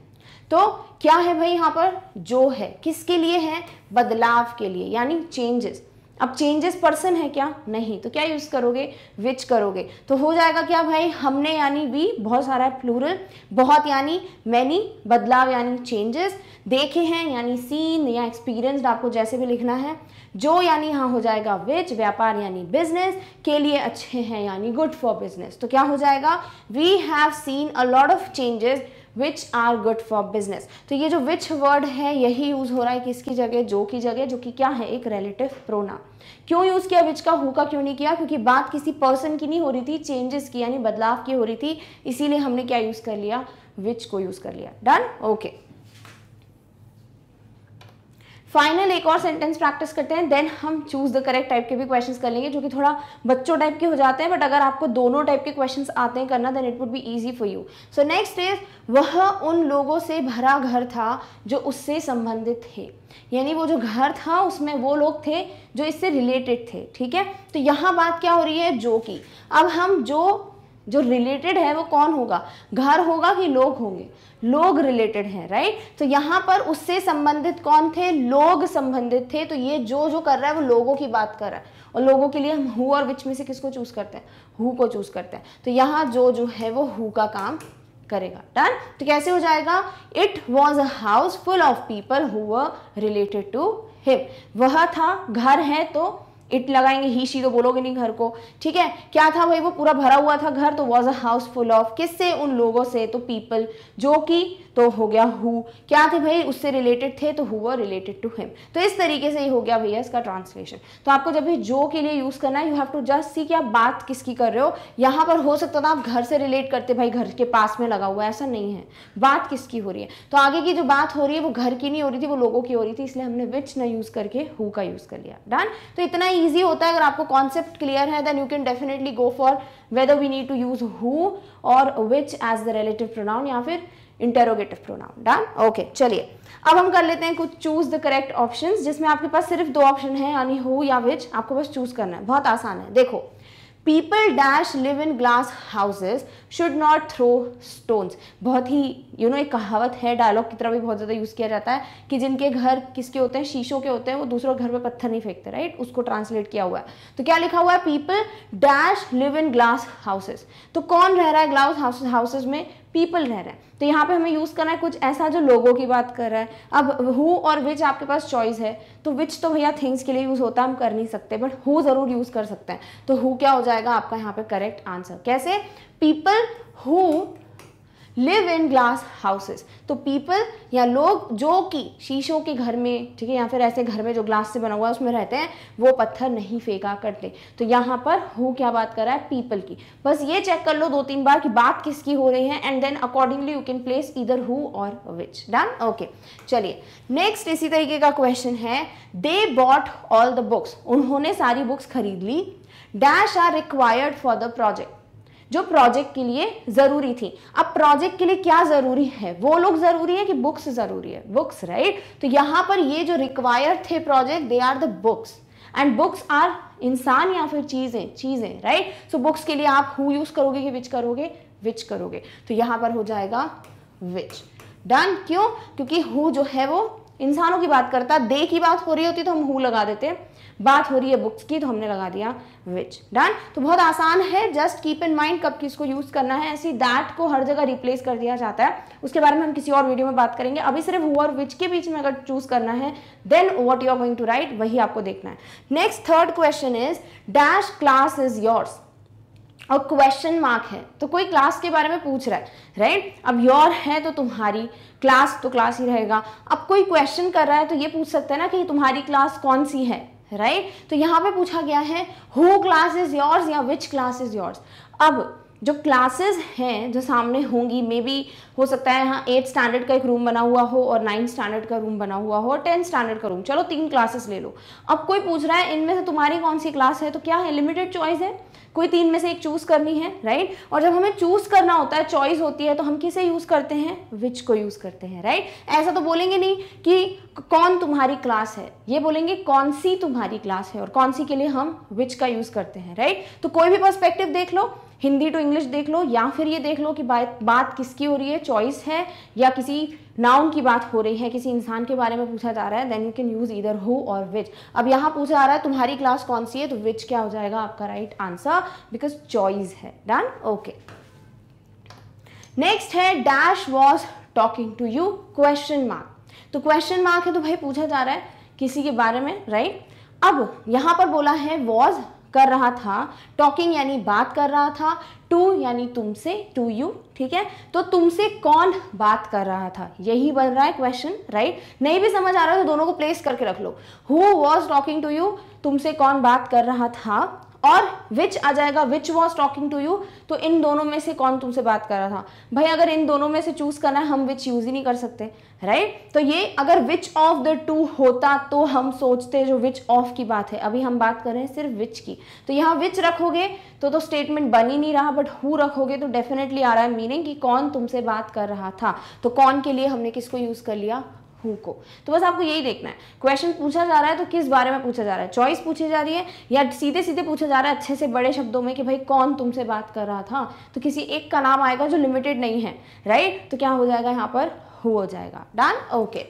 तो क्या है भाई यहाँ पर जो है किसके लिए है बदलाव के लिए यानी चेंजेस अब चेंजेस पर्सन है क्या नहीं तो क्या यूज़ करोगे विच करोगे तो हो जाएगा क्या भाई हमने यानी वी बहुत सारा है प्लूरल बहुत यानी मैनी बदलाव यानी चेंजेस देखे हैं यानी सीन या एक्सपीरियंसड आपको जैसे भी लिखना है जो यानी यहाँ हो जाएगा विच व्यापार यानी बिजनेस के लिए अच्छे हैं यानी गुड फॉर बिजनेस तो क्या हो जाएगा we have seen a lot of changes which are good for business तो ये जो विच वर्ड है यही यूज़ हो रहा है किसकी जगह जो की जगह जो कि क्या है एक रिलेटिव प्रोना क्यों यूज़ किया विच का हु का क्यों नहीं किया क्योंकि बात किसी पर्सन की नहीं हो रही थी चेंजेस की यानी बदलाव की हो रही थी इसीलिए हमने क्या यूज़ कर लिया विच को यूज़ कर लिया डन ओके okay. फाइनल एक और सेंटेंस प्रैक्टिस करते हैं देन हम चूज द करेक्ट टाइप के भी क्वेश्चन कर लेंगे जो कि थोड़ा बच्चों टाइप के हो जाते हैं बट अगर आपको दोनों टाइप के क्वेश्चन आते हैं करना then it would be easy for you so next is वह उन लोगों से भरा घर था जो उससे संबंधित थे यानी वो जो घर था उसमें वो लोग थे जो इससे रिलेटेड थे ठीक है तो यहाँ बात क्या हो रही है जो की अब हम जो जो रिलेटेड है वो कौन होगा घर होगा कि लोग होंगे लोग रिलेटेड हैं राइट तो यहाँ पर उससे संबंधित कौन थे लोग संबंधित थे तो ये जो जो कर रहा है वो लोगों की बात कर रहा है और लोगों के लिए हम हु और विच में से किसको चूज करते हैं हु को चूज करते हैं तो यहाँ जो जो है वो हु का काम करेगा डन तो कैसे हो जाएगा it was a house full of people who related to him वह था घर है तो इट लगाएंगे ही शी तो बोलोगे नहीं घर को ठीक है क्या था भाई वो पूरा भरा हुआ था घर तो was a house full of किससे उन लोगों से तो पीपल जो कि तो हो गया हु क्या थे भाई उससे रिलेटेड थे तो हु रिलेटेड टू हिम तो इस तरीके से ये हो गया भैया इसका ट्रांसलेशन तो आपको जब भी जो के लिए यूज़ करना है you have to just see कि आप बात किसकी कर रहे हो यहाँ पर हो सकता था आप घर से रिलेट करते भाई घर के पास में लगा हुआ ऐसा नहीं है बात किसकी हो रही है तो आगे की जो बात हो रही है वो घर की नहीं हो रही थी वो लोगों की हो रही थी इसलिए हमने विच न यूज़ करके हु का यूज़ कर लिया डन तो इतना ईजी होता है अगर आपको कॉन्सेप्ट क्लियर है then you can definitely go for whether we need to use who और which as the relative pronoun या फिर इंटेरोगेटिव प्रोनाउन डन ओके चलिए अब हम कर लेते हैं कुछ चूज द करेक्ट ऑप्शन जिसमें आपके पास सिर्फ दो ऑप्शन है यानी हो या विच आपको बस चूज करना है बहुत आसान है देखो people dash live in glass houses should not throw stones बहुत ही यू you नो know, एक कहावत है डायलॉग की तरह भी बहुत ज़्यादा यूज़ किया जाता है कि जिनके घर किसके होते हैं शीशों के होते हैं वो दूसरों के घर पर पत्थर नहीं फेंकते राइट उसको ट्रांसलेट किया हुआ है तो क्या लिखा हुआ है people dash live in glass houses तो कौन रह रहा है ग्लास हाउसेज में पीपल रह रहे हैं तो यहाँ पे हमें यूज़ करना है कुछ ऐसा जो लोगों की बात कर रहा है अब हु और विच आपके पास चॉइस है तो विच तो भैया थिंग्स के लिए यूज़ होता है हम कर नहीं सकते बट हु ज़रूर यूज़ कर सकते हैं तो हु क्या हो जाएगा आपका यहाँ पे करेक्ट आंसर कैसे people who live in glass houses तो पीपल या लोग जो कि शीशों के घर में ठीक है या फिर ऐसे घर में जो ग्लास से बना हुआ है उसमें रहते हैं वो पत्थर नहीं फेंका करते तो यहाँ पर हु क्या बात कर रहा है पीपल की बस ये चेक कर लो दो तीन बार कि बात किसकी हो रही है and then accordingly you can place इधर हु और विच डन ओके चलिए नेक्स्ट इसी तरीके का क्वेश्चन है they bought all the books उन्होंने सारी बुक्स खरीद ली dash are required for the project जो प्रोजेक्ट के लिए ज़रूरी थी अब प्रोजेक्ट के लिए क्या ज़रूरी है वो लोग ज़रूरी है कि बुक्स ज़रूरी है बुक्स राइट तो यहां पर ये जो रिक्वायर थे project they are the books and books are इंसान या फिर चीज़ें चीज़ें राइट सो बुक्स के लिए आप हु यूज़ करोगे कि विच करोगे विच करोगे तो यहां पर हो जाएगा विच डन क्यों क्योंकि हु जो है वो इंसानों की बात करता दे की बात हो रही होती तो हम हु लगा देते हैं बात हो रही है बुक्स की तो हमने लगा दिया विच डन तो बहुत आसान है जस्ट कीप इन माइंड कब किसको यूज़ करना है ऐसी दैट को हर जगह रिप्लेस कर दिया जाता है उसके बारे में हम किसी और वीडियो में बात करेंगे अभी सिर्फ हु और विच के बीच में अगर चूज़ करना है then what you are going to write वही आपको देखना है next third question is dash class is yours और क्वेश्चन मार्क है तो कोई क्लास के बारे में पूछ रहा है राइट अब योर है तो तुम्हारी क्लास तो क्लास ही रहेगा अब कोई क्वेश्चन कर रहा है तो ये पूछ सकता है ना कि तुम्हारी क्लास कौन सी है राइट right? तो यहां पे पूछा गया है हु क्लास इज योर्स या विच क्लास इज योर्स अब जो क्लासेस हैं जो सामने होंगी मे बी हो सकता है यहाँ एट स्टैंडर्ड का एक रूम बना हुआ हो और नाइन्थ स्टैंडर्ड का रूम बना हुआ हो और टेंथ स्टैंडर्ड का रूम चलो तीन क्लासेस ले लो अब कोई पूछ रहा है इनमें से तुम्हारी कौन सी क्लास है तो क्या है लिमिटेड चॉइस है कोई तीन में से एक चूज़ करनी है राइट right? और जब हमें चूज़ करना होता है चॉइस होती है तो हम किसे यूज़ करते हैं विच को यूज़ करते हैं राइट right? ऐसा तो बोलेंगे नहीं कि कौन तुम्हारी क्लास है ये बोलेंगे कौन सी तुम्हारी क्लास है और कौन सी के लिए हम विच का यूज़ करते हैं राइट right? तो कोई भी पर्सपेक्टिव देख लो हिंदी टू इंग्लिश देख लो या फिर ये देख लो कि बात बात किसकी हो रही है चॉइस है या किसी नाउन की बात हो रही है किसी इंसान के बारे में पूछा जा रहा है देन यू कैन यूज़ इधर हु और विच अब यहाँ पूछा जा रहा है तुम्हारी क्लास कौन सी है तो विच क्या हो जाएगा आपका राइट आंसर बिकॉज चॉइस है डन ओके नेक्स्ट है dash was talking to you question mark तो क्वेश्चन मार्क है तो भाई पूछा जा रहा है किसी के बारे में राइट right? अब यहां पर बोला है वॉज कर रहा था टॉकिंग यानी बात कर रहा था टू यानी तुमसे टू यू ठीक है तो तुमसे कौन बात कर रहा था यही बन रहा है क्वेश्चन राइट नहीं भी समझ आ रहा है तो दोनों को प्लेस करके रख लो who was talking to you तुमसे कौन बात कर रहा था और विच आ जाएगा which was talking to you तो इन दोनों में से कौन तुमसे बात कर रहा था भाई अगर इन दोनों में से चूज करना है हम विच यूज ही नहीं कर सकते राइट right? तो ये अगर विच ऑफ द टू होता तो हम सोचते जो विच ऑफ की बात है अभी हम बात कर रहे हैं सिर्फ विच की तो यहाँ विच रखोगे तो तो स्टेटमेंट बन ही नहीं रहा बट हु रखोगे तो डेफिनेटली आ रहा है मीनिंग कि कौन तुमसे बात कर रहा था तो कौन के लिए हमने किसको यूज कर लिया हु को तो बस आपको यही देखना है क्वेश्चन पूछा जा रहा है तो किस बारे में पूछा जा रहा है चॉइस पूछी जा रही है या सीधे सीधे पूछा जा रहा है अच्छे से बड़े शब्दों में कि भाई कौन तुमसे बात कर रहा था तो किसी एक का नाम आएगा जो लिमिटेड नहीं है राइट तो क्या हो जाएगा यहाँ पर हो जाएगा done okay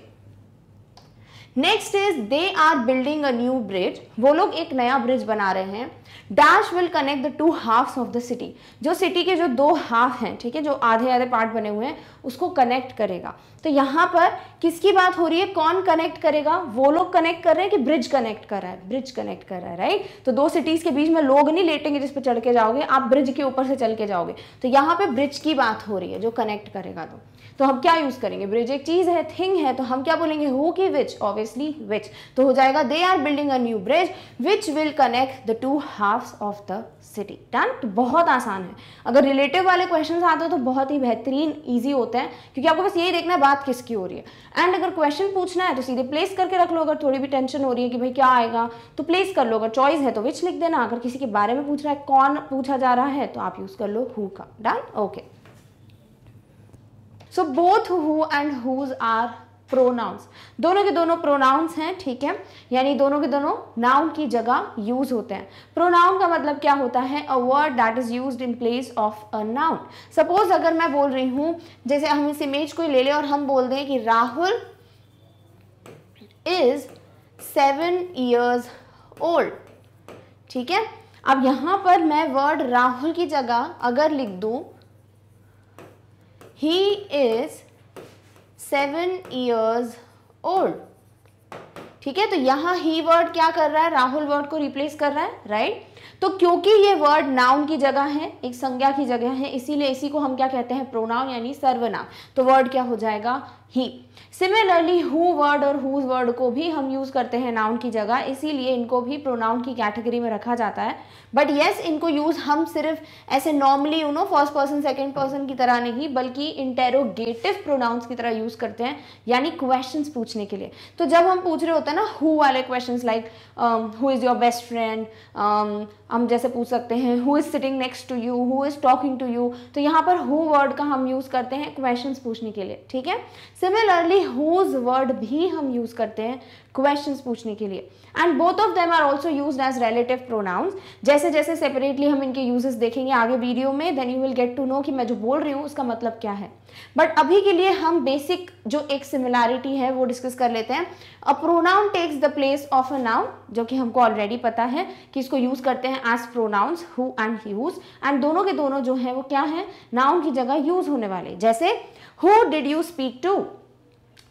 next is they are building a new bridge वो लोग एक नया ब्रिज बना रहे हैं dash will connect the two halves of the city जो सिटी के जो दो हाफ हैं ठीक है जो आधे आधे पार्ट बने हुए हैं उसको कनेक्ट करेगा तो यहाँ पर किसकी बात हो रही है कौन कनेक्ट करेगा वो लोग कनेक्ट कर रहे हैं कि ब्रिज कनेक्ट कर रहा है ब्रिज कनेक्ट कर रहा है राइट तो दो सिटीज के बीच में लोग नहीं लेटेंगे जिस पर चढ़ के जाओगे आप ब्रिज के ऊपर से चल के जाओगे तो यहाँ पे ब्रिज की बात हो रही है जो कनेक्ट करेगा तो तो हम क्या यूज़ करेंगे ब्रिज एक चीज़ है थिंग है तो हम क्या बोलेंगे हु की विच ऑब्वियसली विच तो हो जाएगा they are building a new bridge which will connect the two half of the city done तो बहुत आसान है अगर रिलेटिव वाले क्वेश्चन आते हो तो बहुत ही बेहतरीन ईजी होते हैं क्योंकि आपको बस यही देखना है बात किसकी हो रही है एंड अगर क्वेश्चन पूछना है तो सीधे प्लेस करके रख लो अगर थोड़ी भी टेंशन हो रही है कि भाई क्या आएगा तो प्लेस कर लो अगर चॉइस है तो विच लिख देना अगर किसी के बारे में पूछ रहा है कौन पूछा जा रहा है तो आप यूज़ कर लो हु का done okay okay. So both who and whose are pronouns दोनों के दोनों प्रोनाउंस हैं ठीक है यानी दोनों के दोनों नाउन की जगह यूज होते हैं प्रोनाउन का मतलब क्या होता है a word that is use in place of a noun suppose अगर मैं बोल रही हूं जैसे हम इस इमेज को ले लें और हम बोल दें कि Rahul is seven years old ठीक है अब यहां पर मैं वर्ड राहुल की जगह अगर लिख दूँ He is seven years old ठीक है तो यहां ही वर्ड क्या कर रहा है राहुल वर्ड को रिप्लेस कर रहा है राइट right? तो क्योंकि ये वर्ड नाउन की जगह है एक संज्ञा की जगह है इसीलिए इसी को हम क्या कहते हैं प्रोनाउन यानी सर्वनाम तो वर्ड क्या हो जाएगा ही सिमिलरली हु वर्ड और हुज वर्ड को भी हम यूज़ करते हैं नाउन की जगह इसीलिए इनको भी प्रोनाउन की कैटेगरी में रखा जाता है बट येस yes, इनको यूज़ हम सिर्फ ऐसे normally you know first person second person की तरह नहीं बल्कि इंटेरोगेटिव प्रोनाउंस की तरह यूज़ करते हैं यानी क्वेश्चन पूछने के लिए तो जब हम पूछ रहे होते हैं ना हु वाले question like who is your best friend हम जैसे पूछ सकते हैं who is sitting next to you who is talking to you तो यहाँ पर हु वर्ड का हम यूज़ करते हैं क्वेश्चन पूछने के लिए ठीक है सिमिलरली रेयरली होज वर्ड भी हम यूज करते हैं क्वेश्चन पूछने के लिए and both of them are also use as relative pronouns जैसे जैसे सेपरेटली हम इनके यूजेस देखेंगे आगे वीडियो में then you will get to know कि मैं जो बोल रही हूँ उसका मतलब क्या है बट अभी के लिए हम बेसिक जो एक सिमिलैरिटी है वो डिस्कस कर लेते हैं a pronoun takes the place of a noun जो कि हमको ऑलरेडी पता है कि इसको यूज करते हैं as pronouns who and whose and दोनों के दोनों जो है वो क्या है नाउन की जगह यूज होने वाले जैसे who did you speak to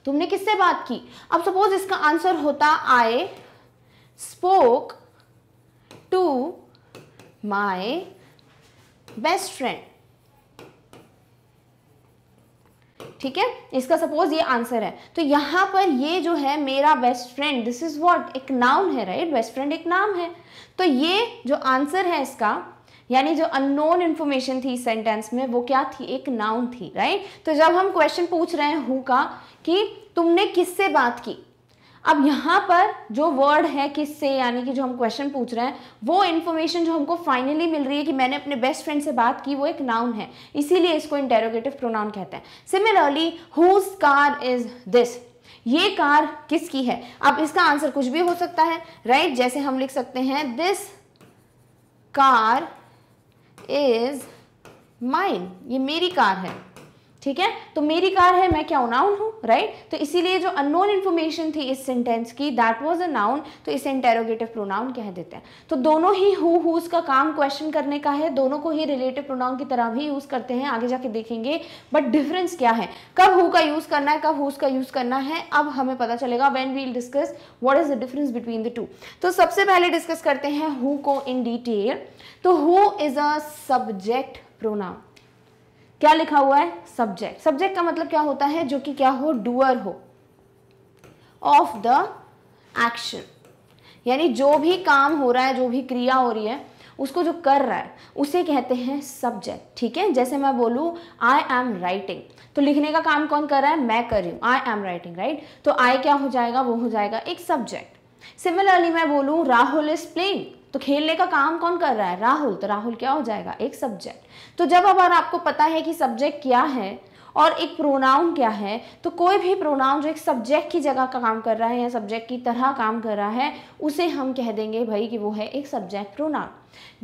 तुमने किससे बात की अब सपोज इसका आंसर होता I spoke to my best friend ठीक है इसका सपोज ये आंसर है तो यहां पर ये जो है मेरा best friend this is what एक नाउन है राइट बेस्ट फ्रेंड एक नाम है तो ये जो आंसर है इसका यानी जो अननोन इन्फॉर्मेशन थी सेंटेंस में वो क्या थी एक नाउन थी राइट तो जब हम क्वेश्चन पूछ रहे हैं हु का कि तुमने किससे बात की अब यहां पर जो वर्ड है किससे यानी कि जो हम क्वेश्चन पूछ रहे हैं वो इन्फॉर्मेशन जो हमको फाइनली मिल रही है कि मैंने अपने बेस्ट फ्रेंड से बात की वो एक नाउन है इसीलिए इसको इंटेरोगेटिव प्रोनाउन कहते हैं similarly whose car is this ये कार किसकी है अब इसका आंसर कुछ भी हो सकता है राइट right? जैसे हम लिख सकते हैं दिस कार इज माइन ये मेरी कार है ठीक है तो मेरी कार है मैं क्या नाउन हूं राइट तो इसीलिए जो अननोन इन्फॉर्मेशन थी इस सेंटेंस की दैट वाज अ नाउन तो इसे इंटेरोगेटिव प्रोनाउन कह देते हैं तो दोनों ही हु हुज का काम क्वेश्चन करने का है दोनों को ही रिलेटिव प्रोनाउन की तरह भी यूज़ करते हैं आगे जाके देखेंगे बट डिफरेंस क्या है कब हु का यूज़ करना है कब हुज का यूज़ करना है अब हमें पता चलेगा when we'll discuss what is the difference between the two तो सबसे पहले डिस्कस करते हैं हु को इन डिटेल तो who is a subject pronoun क्या लिखा हुआ है सब्जेक्ट सब्जेक्ट का मतलब क्या होता है जो कि क्या हो डूअर हो ऑफ द एक्शन यानी जो भी काम हो रहा है जो भी क्रिया हो रही है उसको जो कर रहा है उसे कहते हैं सब्जेक्ट ठीक है जैसे मैं बोलूँ आई एम राइटिंग तो लिखने का काम कौन कर रहा है मैं कर रही हूँ आई एम राइटिंग राइट तो आई क्या हो जाएगा वो हो जाएगा एक सब्जेक्ट सिमिलरली मैं बोलूँ राहुल इज प्लेइंग तो खेलने का काम कौन कर रहा है राहुल तो राहुल क्या हो जाएगा एक सब्जेक्ट तो जब अब आपको पता है कि सब्जेक्ट क्या है और एक प्रोनाउन क्या है तो कोई भी प्रोनाउन जो एक सब्जेक्ट की जगह का काम कर रहा है या सब्जेक्ट की तरह काम कर रहा है उसे हम कह देंगे भाई कि वो है एक सब्जेक्ट प्रोनाउन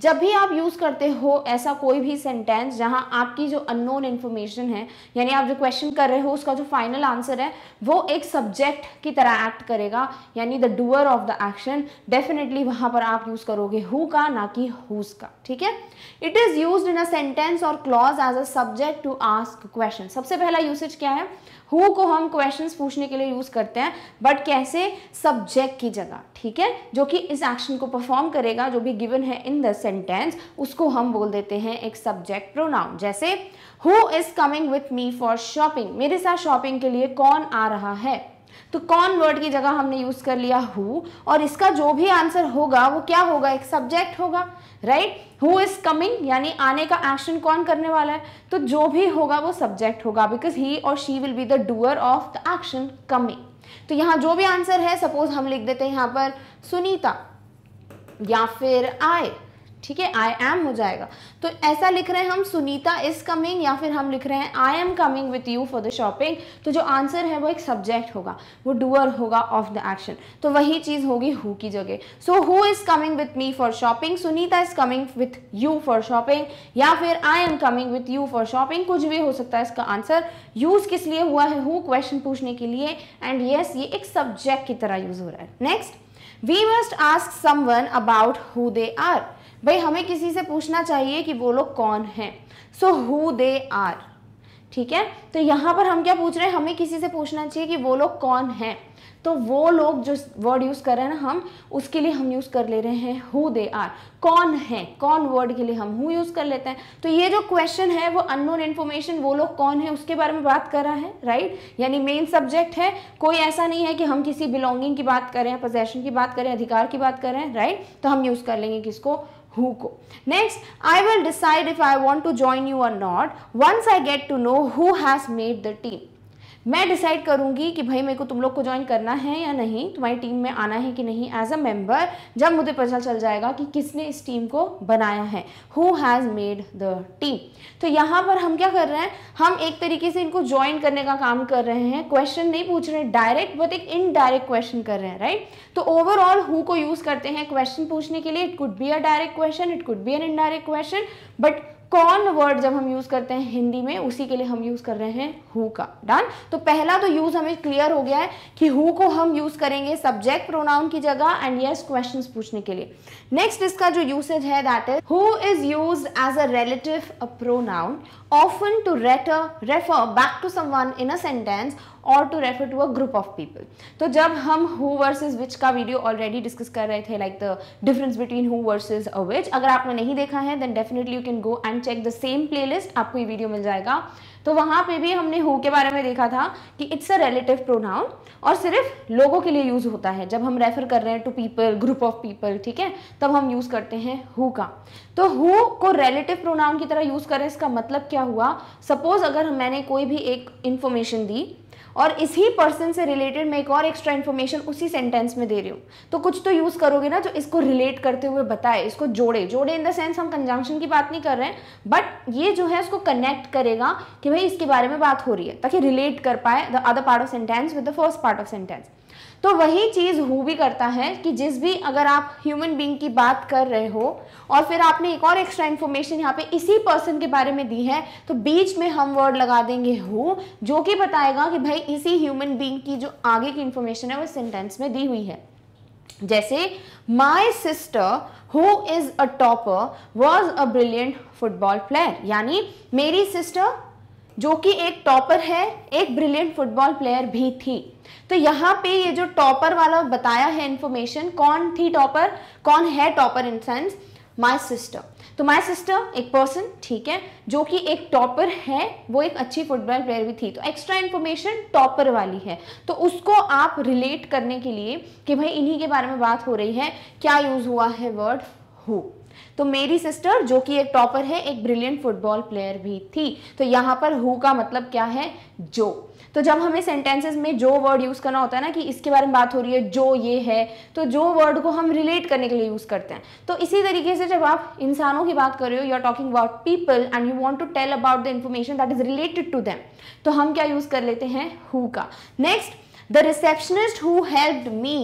जब भी आप यूज़ करते हो ऐसा कोई भी सेंटेंस जहां आपकी जो अननोन इन्फॉर्मेशन है यानी आप जो क्वेश्चन कर रहे हो उसका जो फाइनल आंसर है वो एक सब्जेक्ट की तरह एक्ट करेगा यानी the doer of the action definitely वहां पर आप यूज़ करोगे हु का ना कि हुज का ठीक है it is use in a sentence और clause as a subject to ask question सबसे पहला यूसेज क्या है हु को हम क्वेश्चन पूछने के लिए यूज करते हैं बट कैसे सब्जेक्ट की जगह ठीक है जो कि इस एक्शन को परफॉर्म करेगा जो भी गिवन है इन द सेंटेंस उसको हम बोल देते हैं एक सब्जेक्ट प्रोनाउन जैसे who is coming with me for shopping मेरे साथ शॉपिंग के लिए कौन आ रहा है तो कौन वर्ड की जगह हमने यूज़ कर लिया हु और इसका जो भी आंसर होगा वो क्या होगा एक सब्जेक्ट होगा राइट हु इज़ कमिंग यानी आने का एक्शन कौन करने वाला है तो जो भी होगा वो सब्जेक्ट होगा बिकॉज ही और she will be the doer of the action coming तो यहाँ जो भी आंसर है सपोज हम लिख देते हैं यहाँ पर सुनीता या फिर आय ठीक है आई एम हो जाएगा तो ऐसा लिख रहे हैं हम सुनीता इज कमिंग या फिर हम लिख रहे हैं I am coming with you for the shopping तो जो आंसर है वो एक सब्जेक्ट होगा वो डूअर होगा ऑफ द एक्शन तो वही चीज़ होगी हु की जगह so who is coming with me for shopping Sunita is coming with you for shopping या फिर I am coming with you for shopping कुछ भी हो सकता है इसका आंसर यूज़ किस लिए हुआ है हु क्वेश्चन पूछने के लिए एंड येस yes, ये एक सब्जेक्ट की तरह यूज़ हो रहा है next we must ask someone about who they are भाई हमें किसी से पूछना चाहिए कि वो लोग कौन हैं सो हु दे आर ठीक है तो यहाँ पर हम क्या पूछ रहे हैं हमें किसी से पूछना चाहिए कि वो लोग कौन हैं तो वो लोग जो वर्ड यूज़ कर रहे हैं ना हम उसके लिए हम यूज़ कर ले रहे हैं हु दे आर कौन है कौन वर्ड के लिए हम हु यूज़ कर लेते हैं तो ये जो क्वेश्चन है वो अननोन इन्फॉर्मेशन वो लोग कौन है उसके बारे में बात कर रहा है राइट यानी मेन सब्जेक्ट है कोई ऐसा नहीं है कि हम किसी बिलोंगिंग की बात करें पोजेशन की बात करें अधिकार की बात करें राइट तो हम यूज़ कर लेंगे किसको who Next, I will decide if I want to join you or not once I get to know who has made the team. मैं डिसाइड करूंगी कि भाई मेरे को तुम लोग को ज्वाइन करना है या नहीं तुम्हारी टीम में आना है कि नहीं एज अ मेंबर जब मुझे पता चल जाएगा कि किसने इस टीम को बनाया है who has made the team तो यहाँ पर हम क्या कर रहे हैं हम एक तरीके से इनको ज्वाइन करने का काम कर रहे हैं क्वेश्चन नहीं पूछ रहे डायरेक्ट बट एक इनडायरेक्ट क्वेश्चन कर रहे हैं राइट तो ओवरऑल हु को यूज़ करते हैं क्वेश्चन पूछने के लिए it could be a direct question it could be an indirect question but कौन वर्ड जब हम यूज़ करते हैं हिंदी में उसी के लिए हम यूज़ कर रहे हैं हु का डन तो पहला तो यूज़ हमें क्लियर हो गया है कि हु को हम यूज़ करेंगे सब्जेक्ट प्रोनाउन की जगह एंड यस क्वेश्चन पूछने के लिए नेक्स्ट इसका जो यूसेज है that is who is use as a relative a pronoun often to rater refer back to someone in a sentence और to refer to a group of people तो जब हम हु वर्सेज विच का video already discuss कर रहे थे like the difference between who versus a which अगर आपने नहीं देखा है then definitely you can go and check the same play आपको ये वीडियो मिल जाएगा तो वहाँ पे भी हमने हु के बारे में देखा था कि इट्स अ रिलेटिव प्रोनाउन और सिर्फ लोगों के लिए यूज़ होता है जब हम रेफर कर रहे हैं to people group of people ठीक है तब हम यूज़ करते हैं हु का तो हु को रिलेटिव प्रोनाउन की तरह यूज़ करें इसका मतलब क्या हुआ सपोज अगर मैंने कोई भी एक इंफॉर्मेशन दी और इसी पर्सन से रिलेटेड मैं एक और एक्स्ट्रा इन्फॉर्मेशन उसी सेंटेंस में दे रही हूँ तो कुछ तो यूज़ करोगे ना जो इसको रिलेट करते हुए बताए इसको जोड़े जोड़े इन द सेंस हम कंजंक्शन की बात नहीं कर रहे हैं बट ये जो है उसको कनेक्ट करेगा कि भाई इसके बारे में बात हो रही है ताकि रिलेट कर पाए the other part of sentence with the first part of sentence तो वही चीज़ हु भी करता है कि जिस भी अगर आप ह्यूमन बींग की बात कर रहे हो और फिर आपने एक और एक्स्ट्रा इन्फॉर्मेशन यहाँ पे इसी पर्सन के बारे में दी है तो बीच में हम वर्ड लगा देंगे हु जो कि बताएगा कि भाई इसी ह्यूमन बींग की जो आगे की इन्फॉर्मेशन है वो सेंटेंस में दी हुई है जैसे my sister who is a topper was a brilliant football player यानी मेरी सिस्टर जो कि एक टॉपर है एक ब्रिलियंट फुटबॉल प्लेयर भी थी तो यहाँ पे ये जो टॉपर वाला बताया है इन्फॉर्मेशन कौन थी टॉपर कौन है topper in sense my sister तो माई सिस्टर एक पर्सन ठीक है जो कि एक टॉपर है वो एक अच्छी फुटबॉल प्लेयर भी थी तो एक्स्ट्रा इन्फॉर्मेशन टॉपर वाली है तो उसको आप रिलेट करने के लिए कि भाई इन्हीं के बारे में बात हो रही है क्या यूज़ हुआ है वर्ड हु तो मेरी सिस्टर जो कि एक टॉपर है एक ब्रिलियंट फुटबॉल प्लेयर भी थी तो यहाँ पर हु का मतलब क्या है जो तो जब हमें सेंटेंसेस में जो वर्ड यूज़ करना होता है ना कि इसके बारे में बात हो रही है जो ये है तो जो वर्ड को हम रिलेट करने के लिए यूज़ करते हैं तो इसी तरीके से जब आप इंसानों की बात कर रहे हो you are talking about people and you want to tell about the information that is related to them तो हम क्या यूज़ कर लेते हैं हु का next the receptionist who helped me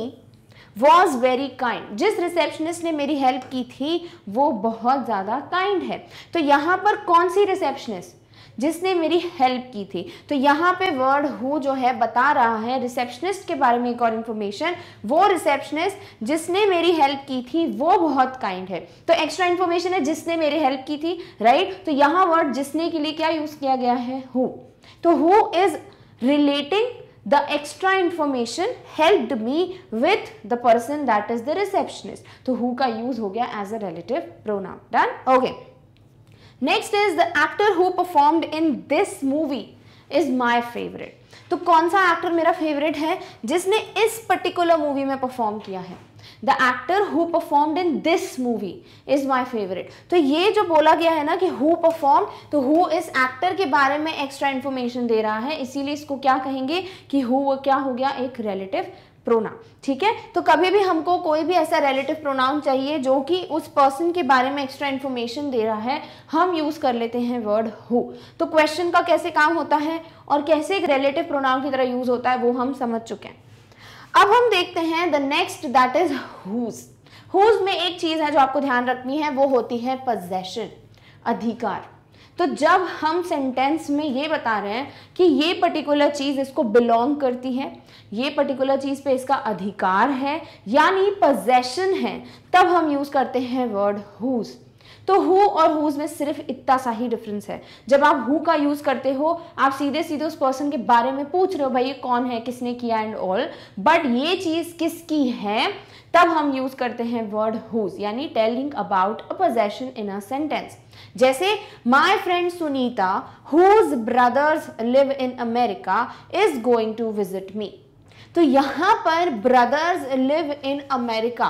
was very kind जिस रिसेप्शनिस्ट ने मेरी हेल्प की थी वो बहुत ज़्यादा काइंड है तो यहाँ पर कौन सी रिसेप्शनिस्ट जिसने मेरी हेल्प की थी तो यहाँ पे वर्ड हु जो है बता रहा है रिसेप्शनिस्ट के बारे में एक और इन्फॉर्मेशन वो रिसेप्शनिस्ट जिसने मेरी हेल्प की थी वो बहुत काइंड है तो एक्स्ट्रा इन्फॉर्मेशन है जिसने मेरी हेल्प की थी राइट तो यहाँ वर्ड जिसने के लिए क्या यूज़ किया गया है हु तो who is relating the extra information helped me with the person that is the receptionist so, who ka use ho gaya as a relative pronoun done okay next is the actor who performed in this movie is my favorite तो कौन सा actor मेरा favourite है जिसने इस particular movie में perform किया है the actor who performed in this movie is my favourite तो ये जो बोला गया है ना कि हु परफॉर्म तो हु इस एक्टर के बारे में एक्स्ट्रा इन्फॉर्मेशन दे रहा है इसीलिए इसको क्या कहेंगे कि हु क्या हो गया एक रिलेटिव प्रोनाउन ठीक है तो कभी भी हमको कोई भी ऐसा रिलेटिव प्रोनाउन चाहिए जो कि उस पर्सन के बारे में एक्स्ट्रा इन्फॉर्मेशन दे रहा है हम यूज़ कर लेते हैं वर्ड हु तो क्वेश्चन का कैसे काम होता है और कैसे एक रिलेटिव प्रोनाउन की तरह यूज़ होता है वो हम समझ चुके हैं अब हम देखते हैं the next that is whose में एक चीज है जो आपको ध्यान रखनी है वो होती है पजेशन अधिकार तो जब हम सेंटेंस में ये बता रहे हैं कि ये पर्टिकुलर चीज़ इसको बिलोंग करती है ये पर्टिकुलर चीज़ पे इसका अधिकार है यानी पजेशन है तब हम यूज़ करते हैं वर्ड हुज़ तो हु और हुज में सिर्फ इतना सा ही डिफरेंस है जब आप हु का यूज़ करते हो आप सीधे सीधे उस पर्सन के बारे में पूछ रहे हो भाई कौन है किसने किया एंड ऑल बट ये चीज़ किसकी है तब हम यूज़ करते हैं वर्ड हुज यानी telling about a possession in a sentence जैसे my friend Sunita whose brothers live in America is going to visit me तो यहां पर ब्रदर्स लिव इन अमेरिका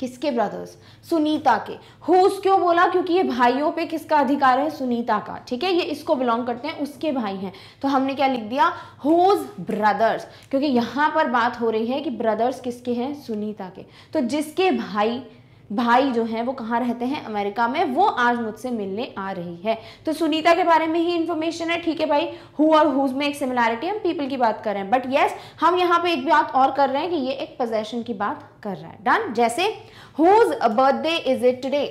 किसके ब्रदर्स सुनीता के हुज क्यों बोला क्योंकि ये भाइयों पे किसका अधिकार है सुनीता का ठीक है ये इसको बिलोंग करते हैं उसके भाई हैं तो हमने क्या लिख दिया हुज ब्रदर्स क्योंकि यहाँ पर बात हो रही है कि ब्रदर्स किसके हैं सुनीता के तो जिसके भाई भाई जो हैं वो कहाँ रहते हैं अमेरिका में वो आज मुझसे मिलने आ रही है तो सुनीता के बारे में ही इन्फॉर्मेशन है ठीक है भाई हु और हुज में एक सिमिलैरिटी हम पीपल की बात कर रहे हैं बट येस हम यहाँ पे एक बात और कर रहे हैं कि ये एक पोजेशन की बात कर रहा है डन जैसे whose birthday is it today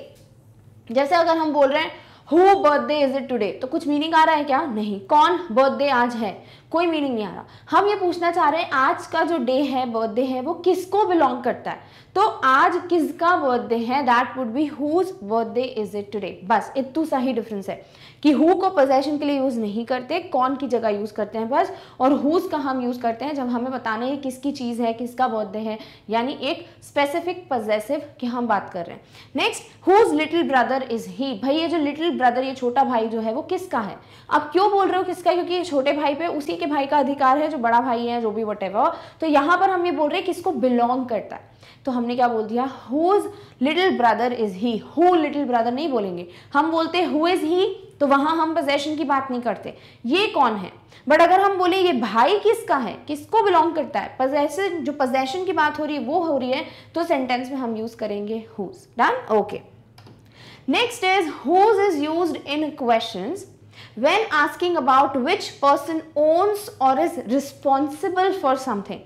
जैसे अगर हम बोल रहे हैं who birthday is it today तो कुछ मीनिंग आ रहा है क्या नहीं कौन बर्थडे आज है कोई मीनिंग नहीं आ रहा हम ये पूछना चाह रहे हैं आज का जो डे है बर्थडे है वो किसको बिलोंग करता है तो आज किसका बर्थडे है that would be whose birthday is it today बस इतू सा ही डिफरेंस है कि हु को पोजेशन के लिए यूज़ नहीं करते कौन की जगह यूज़ करते हैं बस और हुज का हम यूज़ करते हैं जब हमें बताना है किसकी चीज़ है किसका बर्थडे है यानी एक स्पेसिफिक पोजेसिव की हम बात कर रहे हैं next whose little brother is he भाई ये जो लिटिल ब्रदर ये छोटा भाई जो है वो किसका है अब क्यों बोल रहे हो किसका क्योंकि ये छोटे भाई पे उसी के भाई का अधिकार है जो बड़ा भाई है जो भी वट तो यहाँ पर हम ये बोल रहे हैं किसको बिलोंग करता है तो हमने क्या बोल दिया whose little brother is he who little brother नहीं बोलेंगे हम बोलते हु इज ही तो वहां हम पोजेशन की बात नहीं करते ये कौन है बट अगर हम बोले ये भाई किसका है किसको बिलोंग करता है पजेशन जो पजेशन की बात हो रही है वो हो रही है तो सेंटेंस में हम यूज करेंगे whose done okay next is whose is use in question when asking about which person owns or is responsible for something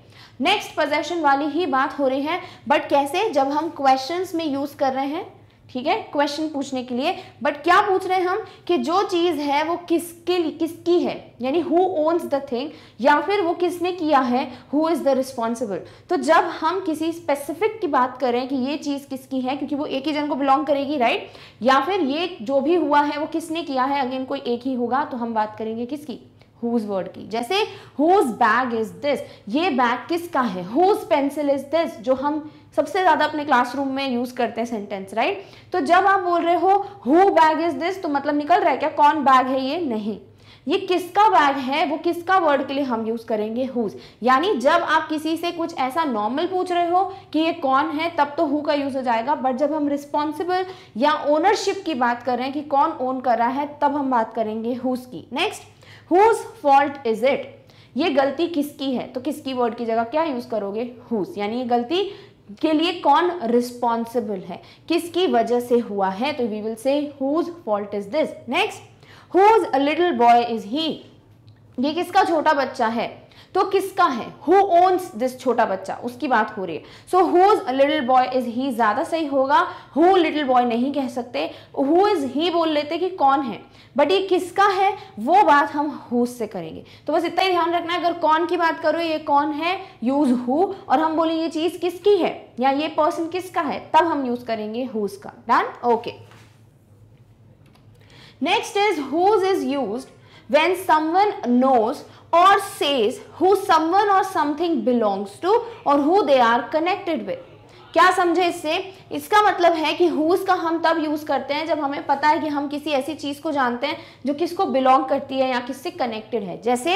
next possession वाली ही बात हो रही है बट कैसे जब हम क्वेश्चन में यूज कर रहे हैं ठीक है क्वेश्चन पूछने के लिए बट क्या पूछ रहे हैं हम कि जो चीज़ है वो किसके लिए किसकी है यानी हु ओन्स द थिंग या फिर वो किसने किया है हु इज़ द रिस्पॉन्सिबल तो जब हम किसी स्पेसिफिक की बात करें कि ये चीज़ किसकी है क्योंकि वो एक ही जन को बिलोंग करेगी राइट या फिर ये जो भी हुआ है वो किसने किया है अगेन कोई एक ही होगा तो हम बात करेंगे किसकी हुज वर्ड की जैसे हुज बैग इज दिस ये बैग किसका है हुज पेंसिल इज दिस जो हम सबसे ज़्यादा अपने क्लासरूम में यूज़ करते हैं सेंटेंस राइट right? तो जब आप बोल रहे हो हु बैग इज दिस तो मतलब निकल रहा है क्या कौन बैग है ये नहीं ये किसका बैग है वो किसका वर्ड के लिए हम यूज़ करेंगे हुज यानी जब आप किसी से कुछ ऐसा नॉर्मल पूछ रहे हो कि ये कौन है तब तो हु का यूज़ हो जाएगा बट जब हम रिस्पॉन्सिबल या ओनरशिप की बात कर रहे हैं कि कौन ओन कर रहा है तब हम बात करेंगे हुज की next whose fault is it ये गलती किसकी है तो किसकी वर्ड की जगह क्या यूज करोगे हुज यानी ये गलती के लिए कौन रिस्पॉन्सिबल है किसकी वजह से हुआ है तो we will say whose fault is this next whose a little boy is he ये किसका छोटा बच्चा है तो किसका है हु ओन्स दिस छोटा बच्चा उसकी बात हो रही है so who little boy is he ज़्यादा सही होगा हु लिटिल बॉय नहीं कह सकते हु इज ही बोल लेते कि कौन है बट ये किसका है वो बात हम हु से करेंगे तो बस इतना ही ध्यान रखना है अगर कौन की बात करो ये कौन है यूज़ हु और हम बोले ये चीज़ किसकी है या ये पर्सन किसका है तब हम यूज़ करेंगे हुज का done okay next is whose is used when someone knows or says who someone or something belongs to or who they are connected with. क्या समझे इससे इसका मतलब है कि हुज का हम तब यूज़ करते हैं जब हमें पता है कि हम किसी ऐसी चीज़ को जानते हैं जो किसको बिलोंग करती है या किससे कनेक्टेड है जैसे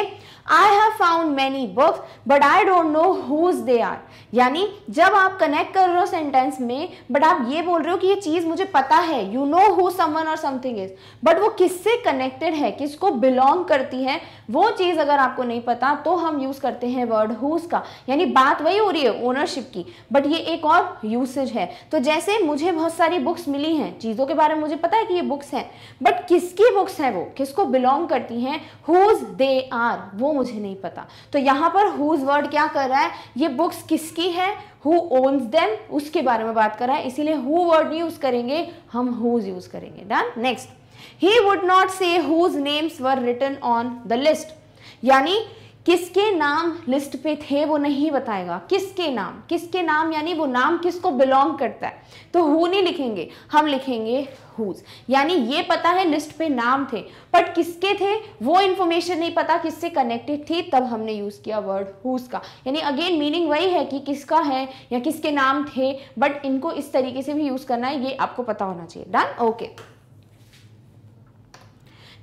I have found many books but I don't know whose they are यानी जब आप कनेक्ट कर रहे हो सेंटेंस में बट आप ये बोल रहे हो कि ये चीज़ मुझे पता है यू नो हु समवन और समथिंग इज बट वो किससे कनेक्टेड है किसको बिलोंग करती है वो चीज़ अगर आपको नहीं पता तो हम यूज़ करते हैं वर्ड हुज का यानी बात वही हो रही है ओनरशिप की बट ये एक और यूसेज है तो जैसे मुझे बहुत सारी बुक्स मिली हैं चीज़ों के बारे में मुझे पता है कि ये बुक्स हैं बट किसकी बुक्स हैं वो किसको बिलोंग करती हैं हुज दे आर वो मुझे नहीं पता तो यहाँ पर हुज वर्ड क्या कर रहा है ये बुक्स किसकी है हु ओन्स देम उसके बारे में बात कर रहा है इसीलिए हु वर्ड यूज़ करेंगे हम हुज यूज़ करेंगे done next he would not say whose names were return on the list यानी किसके नाम लिस्ट पे थे वो नहीं बताएगा किसके नाम किसके नाम यानी वो नाम किसको बिलोंग करता है तो हु नहीं लिखेंगे हम लिखेंगे हुज यानी ये पता है लिस्ट पे नाम थे बट किसके थे वो इन्फॉर्मेशन नहीं पता किससे कनेक्टेड थी तब हमने यूज़ किया वर्ड हुज का यानी अगेन मीनिंग वही है कि किसका है या किसके नाम थे बट इनको इस तरीके से भी यूज़ करना है ये आपको पता होना चाहिए डन ओके okay.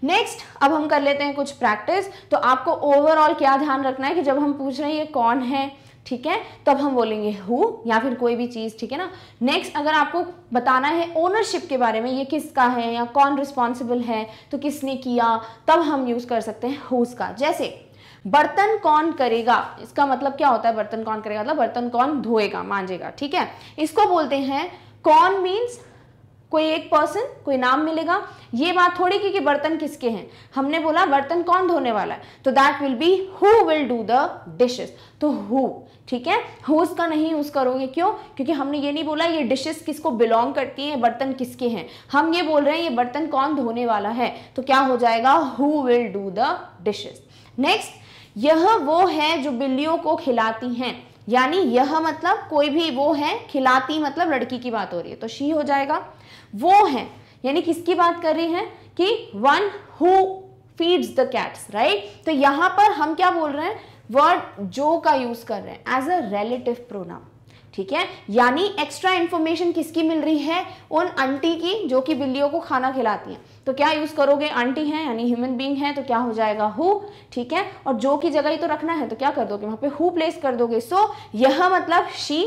नेक्स्ट अब हम कर लेते हैं कुछ प्रैक्टिस तो आपको ओवरऑल क्या ध्यान रखना है कि जब हम पूछ रहे हैं ये कौन है ठीक है तब हम बोलेंगे हु या फिर कोई भी चीज़ ठीक है ना नेक्स्ट अगर आपको बताना है ओनरशिप के बारे में ये किसका है या कौन रिस्पॉन्सिबल है तो किसने किया तब हम यूज़ कर सकते हैं हु का जैसे बर्तन कौन करेगा इसका मतलब क्या होता है बर्तन कौन करेगा मतलब बर्तन कौन धोएगा मांजेगा ठीक है इसको बोलते हैं कौन मीन्स कोई एक पर्सन कोई नाम मिलेगा ये बात थोड़ी की कि बर्तन किसके हैं हमने बोला बर्तन कौन धोने वाला है तो that will be who will do the dishes तो हु ठीक है हु उसका नहीं उस करोगे क्यों क्योंकि हमने ये नहीं बोला ये डिशेस किसको बिलोंग करती हैं बर्तन किसके हैं हम ये बोल रहे हैं ये बर्तन कौन धोने वाला है तो क्या हो जाएगा who will do the dishes next यह वो है जो बिल्लियों को खिलाती हैं यानी यह मतलब कोई भी वो है खिलाती मतलब लड़की की बात हो रही है तो शी हो जाएगा वो है यानी किसकी बात कर रही है कि one who feeds the cats right तो यहां पर हम क्या बोल रहे हैं वर्ड जो का यूज कर रहे हैं एज अ रेलेटिव प्रोनाम ठीक है यानी एक्स्ट्रा इंफॉर्मेशन किसकी मिल रही है उन आंटी की जो कि बिल्लियों को खाना खिलाती हैं तो क्या यूज़ करोगे आंटी हैं यानी ह्यूमन बींग है तो क्या हो जाएगा हु ठीक है और जो की जगह ही तो रखना है तो क्या कर दोगे वहां पे हु प्लेस कर दोगे सो so, यह मतलब शी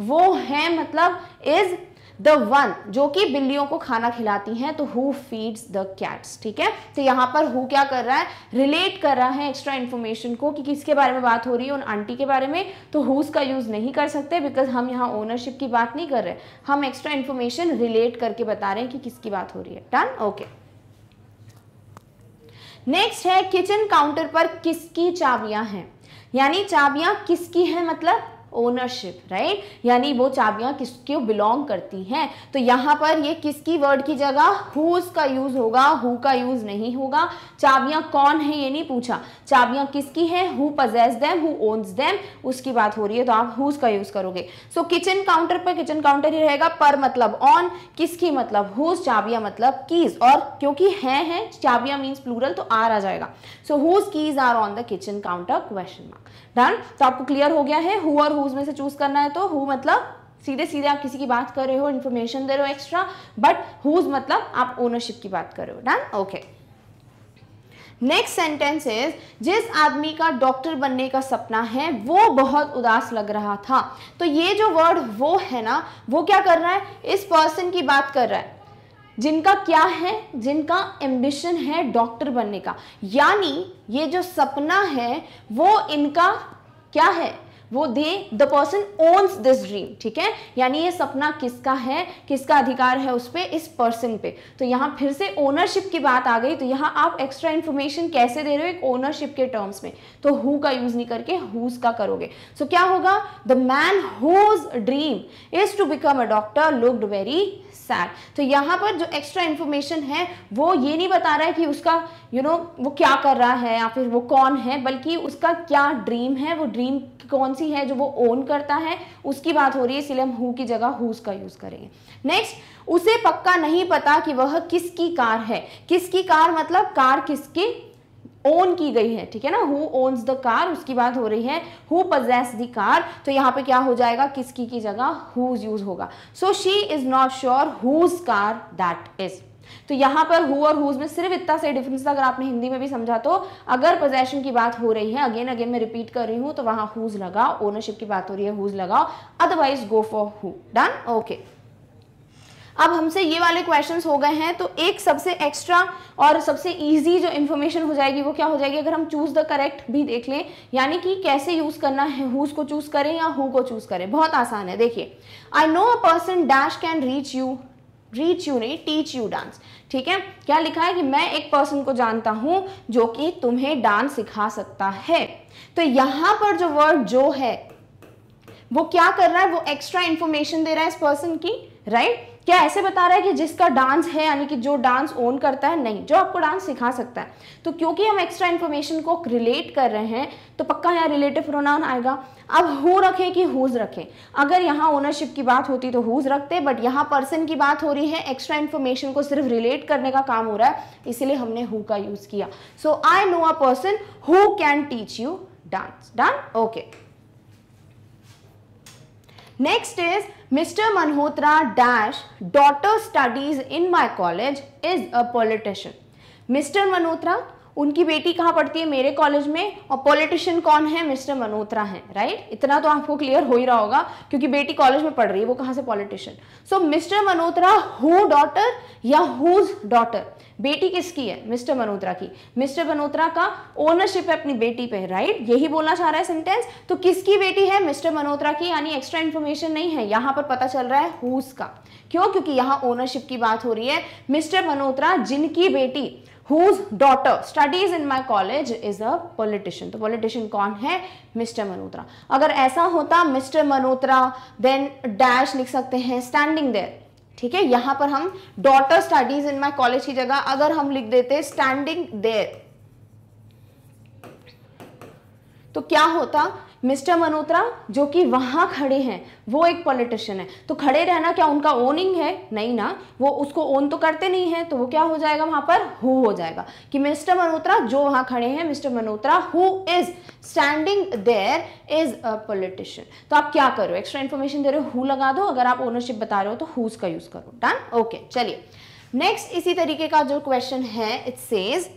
वो है मतलब इज द वन जो कि बिल्लियों को खाना खिलाती हैं तो हु फीड्स द कैट्स ठीक है तो यहाँ पर हु क्या कर रहा है रिलेट कर रहा है एक्स्ट्रा इन्फॉर्मेशन को कि किसके बारे में बात हो रही है उन आंटी के बारे में तो हुज का यूज़ नहीं कर सकते बिकॉज हम यहाँ ओनरशिप की बात नहीं कर रहे हम एक्स्ट्रा इन्फॉर्मेशन रिलेट करके बता रहे हैं कि किसकी बात हो रही है डन ओके नेक्स्ट है किचन काउंटर पर किसकी चाबियां हैं यानी चाबियां किसकी हैं मतलब ओनरशिप राइट यानी वो चाबियां किसके बिलोंग करती हैं तो यहां पर ये किसकी वर्ड की जगह हुज का यूज़ होगा हु का यूज़ नहीं होगा चाबियां कौन है ये नहीं पूछा चाबियां किसकी हैं who possess them who owns them उसकी बात हो रही है तो आप हुज का यूज़ करोगे सो किचन काउंटर पर किचन काउंटर ही रहेगा पर मतलब ऑन किसकी मतलब हुज चाबियां मतलब कीज और क्योंकि हैं हैं चाबियां मीन्स प्लूरल तो आर आ जाएगा so whose keys are on the kitchen counter question mark done तो आपको क्लियर हो गया है हु और हुज में से चूज करना है तो हु मतलब सीधे सीधे आप किसी की बात कर रहे हो इन्फॉर्मेशन दे रहे हो एक्स्ट्रा बट हुज मतलब आप ओनरशिप की बात कर रहे हो done okay next sentence is जिस आदमी का डॉक्टर बनने का सपना है वो बहुत उदास लग रहा था तो ये जो वर्ड वो है ना वो क्या कर रहा है इस पर्सन की बात कर रहा है जिनका क्या है जिनका एम्बिशन है डॉक्टर बनने का यानी ये जो सपना है वो इनका क्या है वो they the person owns this dream ठीक है यानी ये सपना किसका है किसका अधिकार है उस पर इस पर्सन पे तो यहाँ फिर से ओनरशिप की बात आ गई तो यहाँ आप एक्स्ट्रा इन्फॉर्मेशन कैसे दे रहे हो एक ओनरशिप के टर्म्स में तो हु का यूज नहीं करके हुज का करोगे सो so, क्या होगा the man whose dream is to become a doctor looked very sad तो यहाँ पर जो एक्स्ट्रा इन्फॉर्मेशन है वो ये नहीं बता रहा है कि उसका यू you नो know, वो क्या कर रहा है या फिर वो कौन है बल्कि उसका क्या ड्रीम है वो ड्रीम कौन सी है जो वो ओन करता है उसकी बात हो रही है इसलिए हम हु की जगह हुज का यूज करेंगे नेक्स्ट उसे पक्का नहीं पता कि वह किसकी कार है किसकी कार मतलब कार किसके ओन की गई है ठीक है ना हु ओन्स द कार उसकी बात हो रही है हु पजेस द कार तो यहाँ पे क्या हो जाएगा किसकी की जगह हुज यूज होगा so she is not sure whose car that is तो यहाँ पर हु और हुज में सिर्फ इतना से डिफरेंस अगर आपने हिंदी में भी समझा तो अगर पोजेशन की बात हो रही है अगेन अगेन मैं रिपीट कर रही हूँ तो वहां हुज लगाओ ओनरशिप की बात हो रही है हुज लगाओ otherwise go for who done okay अब हमसे ये वाले क्वेश्चंस हो गए हैं तो एक सबसे एक्स्ट्रा और सबसे इजी जो इन्फॉर्मेशन हो जाएगी वो क्या हो जाएगी अगर हम चूज़ द करेक्ट भी देख लें यानी कि कैसे यूज़ करना है हुज को चूज़ करें या हु को चूज़ करें बहुत आसान है देखिए I know a person dash can reach you reach you नहीं टीच यू डांस ठीक है क्या लिखा है कि मैं एक पर्सन को जानता हूं जो कि तुम्हें डांस सिखा सकता है तो यहां पर जो वर्ड जो है वो क्या कर रहा है वो एक्स्ट्रा इंफॉर्मेशन दे रहा है इस पर्सन की राइट right? क्या ऐसे बता रहा है कि जिसका डांस है यानी कि जो डांस ओन करता है नहीं जो आपको डांस सिखा सकता है तो क्योंकि हम एक्स्ट्रा इन्फॉर्मेशन को रिलेट कर रहे हैं तो पक्का यहाँ रिलेटिव प्रोनाउन आएगा अब हु रखे कि हुज रखें अगर यहाँ ओनरशिप की बात होती तो हुज रखते बट यहाँ पर्सन की बात हो रही है एक्स्ट्रा इन्फॉर्मेशन को सिर्फ रिलेट करने का काम हो रहा है इसीलिए हमने हु का यूज़ किया so I know a person who can teach you dance done okay next is Mr. Manhotra dash daughter studies in my college is a politician. Mr. Manhotra उनकी बेटी कहाँ पढ़ती है मेरे कॉलेज में और पॉलिटिशियन कौन है मिस्टर मनोत्रा हैं राइट इतना तो आपको क्लियर हो ही रहा होगा क्योंकि बेटी कॉलेज में पढ़ रही है वो कहाँ से politician so mister Manotra who daughter या हुज डॉटर बेटी किसकी है मिस्टर मनोत्रा की मिस्टर मनोत्रा का ओनरशिप है अपनी बेटी पे राइट यही बोलना चाह रहा है सेंटेंस तो किसकी बेटी है मिस्टर मनोत्रा की यानी एक्स्ट्रा इन्फॉर्मेशन नहीं है यहाँ पर पता चल रहा है हुज का क्यों क्योंकि यहाँ ओनरशिप की बात हो रही है मिस्टर मनोत्रा जिनकी बेटी whose daughter studies in my college is a politician तो पॉलिटिशियन कौन है मिस्टर मल्होत्रा अगर ऐसा होता मिस्टर मल्होत्रा देन डैश लिख सकते हैं स्टैंडिंग देयर ठीक है यहाँ पर हम daughter studies in my college की जगह अगर हम लिख देते स्टैंडिंग देयर तो क्या होता मिस्टर मल्होत्रा जो कि वहाँ खड़े हैं वो एक पॉलिटिशियन है तो खड़े रहना क्या उनका ओनिंग है नहीं ना वो उसको ओन तो करते नहीं है तो वो क्या हो जाएगा वहाँ पर हु हो जाएगा कि मिस्टर मनोत्रा जो वहाँ खड़े हैं mister Manotra who is standing there is a politician तो आप क्या करो एक्स्ट्रा इन्फॉर्मेशन दे रहे हो हु लगा दो अगर आप ओनरशिप बता रहे हो तो हुज का यूज़ करो डन ओके चलिए नेक्स्ट इसी तरीके का जो क्वेश्चन है it says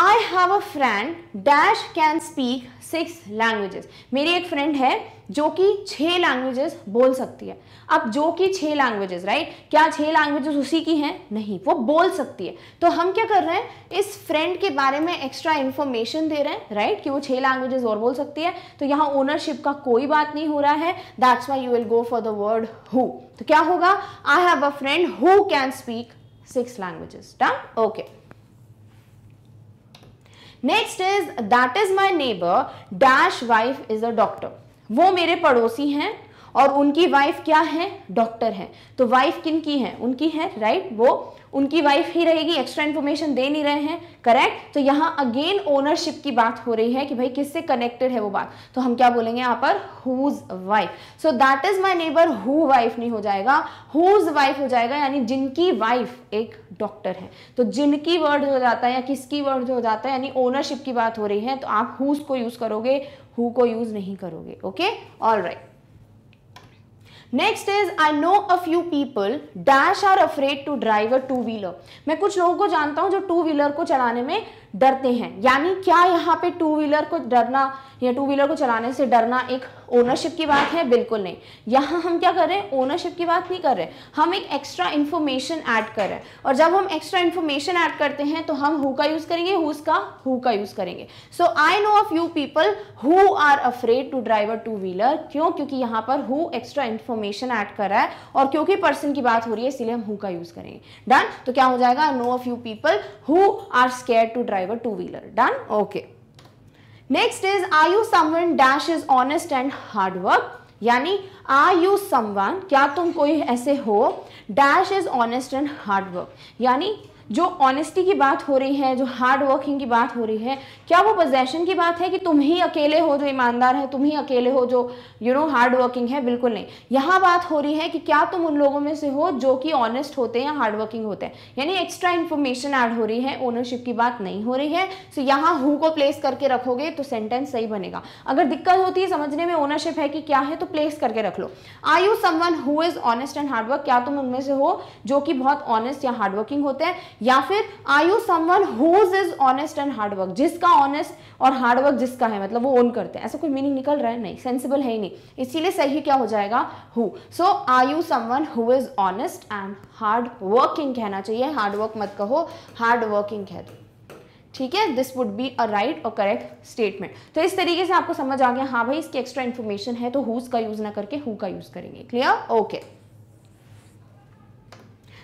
I have a friend dash can speak six languages मेरी एक फ्रेंड है जो कि छह लैंग्वेजेस बोल सकती है अब जो कि छह लैंग्वेजेस राइट क्या छह लैंग्वेजेस उसी की हैं नहीं वो बोल सकती है तो हम क्या कर रहे हैं इस फ्रेंड के बारे में एक्स्ट्रा इन्फॉर्मेशन दे रहे हैं राइट कि वो छह लैंग्वेजेस और बोल सकती है तो यहाँ ओनरशिप का कोई बात नहीं हो रहा है that's why you will go for the word who तो क्या होगा I have a friend who can speak six languages done okay next is that is my neighbour dash wife is a doctor वो मेरे पड़ोसी हैं और उनकी wife क्या है डॉक्टर है तो वाइफ किन की है उनकी है राइट right? वो उनकी वाइफ ही रहेगी एक्स्ट्रा इन्फॉर्मेशन दे नहीं रहे हैं करेक्ट तो यहाँ अगेन ओनरशिप की बात हो रही है कि भाई किससे कनेक्टेड है वो बात तो हम क्या बोलेंगे यहाँ पर whose wife so that is my neighbour who wife नहीं हो जाएगा हुज वाइफ हो जाएगा यानी जिनकी वाइफ एक डॉक्टर है तो जिनकी वर्ड हो जाता है या किसकी वर्ड हो जाता है यानी ओनरशिप की बात हो रही है तो आप हुज को यूज करोगे हु को यूज नहीं करोगे okay all right next is I know a few people dash are afraid to drive a two wheeler मैं कुछ लोगों को जानता हूं जो टू व्हीलर को चलाने में डरते हैं यानी क्या यहाँ पे टू व्हीलर को डरना या टू व्हीलर को चलाने से डरना एक ओनरशिप की बात है बिल्कुल नहीं यहाँ हम क्या कर रहे हैं ओनरशिप की बात नहीं कर रहे हम एक एक्स्ट्रा इन्फॉर्मेशन ऐड कर रहे हैं और जब हम एक्स्ट्रा इन्फॉर्मेशन ऐड करते हैं तो हम हु का यूज़ करेंगे हु का हु का यूज़ करेंगे so I know of you people who are afraid to drive a two wheeler क्यों क्योंकि यहाँ पर हु एक्स्ट्रा इन्फॉर्मेशन ऐड कर रहा है और क्योंकि पर्सन की बात हो रही है इसलिए हम हु का यूज़ करेंगे डन तो क्या हो जाएगा know of you people who are scare to drive drive a two-wheeler. Done? Okay. Next is are you someone dash is honest and hardwork यानी आर यू समवन क्या तुम कोई ऐसे हो dash is honest and hardwork यानी जो honesty की बात हो रही है जो हार्ड वर्किंग की बात हो रही है क्या वो पोजेशन की बात है कि तुम ही अकेले हो जो ईमानदार है तुम ही अकेले हो जो यू नो हार्ड वर्किंग है बिल्कुल नहीं यहाँ बात हो रही है कि क्या तुम उन लोगों में से हो जो कि ऑनेस्ट होते हैं या हार्ड वर्किंग होते हैं यानी एक्स्ट्रा इन्फॉर्मेशन ऐड हो रही है ओनरशिप की बात नहीं हो रही है सो तो यहाँ हु को प्लेस करके रखोगे तो सेंटेंस सही बनेगा अगर दिक्कत होती है समझने में ओनरशिप है कि क्या है तो प्लेस करके रख लो I you someone who is honest and hardwork क्या तुम उनमें से हो जो कि बहुत ऑनेस्ट या हार्डवर्किंग होते हैं या फिर I you someone whose is honest and hardwork जिसका ऑनेस्ट और हार्डवर्क जिसका है मतलब वो ओन करते हैं ऐसा कोई मीनिंग निकल रहा है नहीं सेंसिबल है ही नहीं इसीलिए सही क्या हो जाएगा who so I you someone who is honest and hard working कहना चाहिए हार्ड वर्क मत कहो हार्ड वर्किंग कह दो ठीक है this would be a right or correct statement तो इस तरीके से आपको समझ आ गया हाँ भाई इसकी एक्स्ट्रा इन्फॉर्मेशन है तो हुज का यूज़ ना करके हु का यूज़ करेंगे clear okay okay.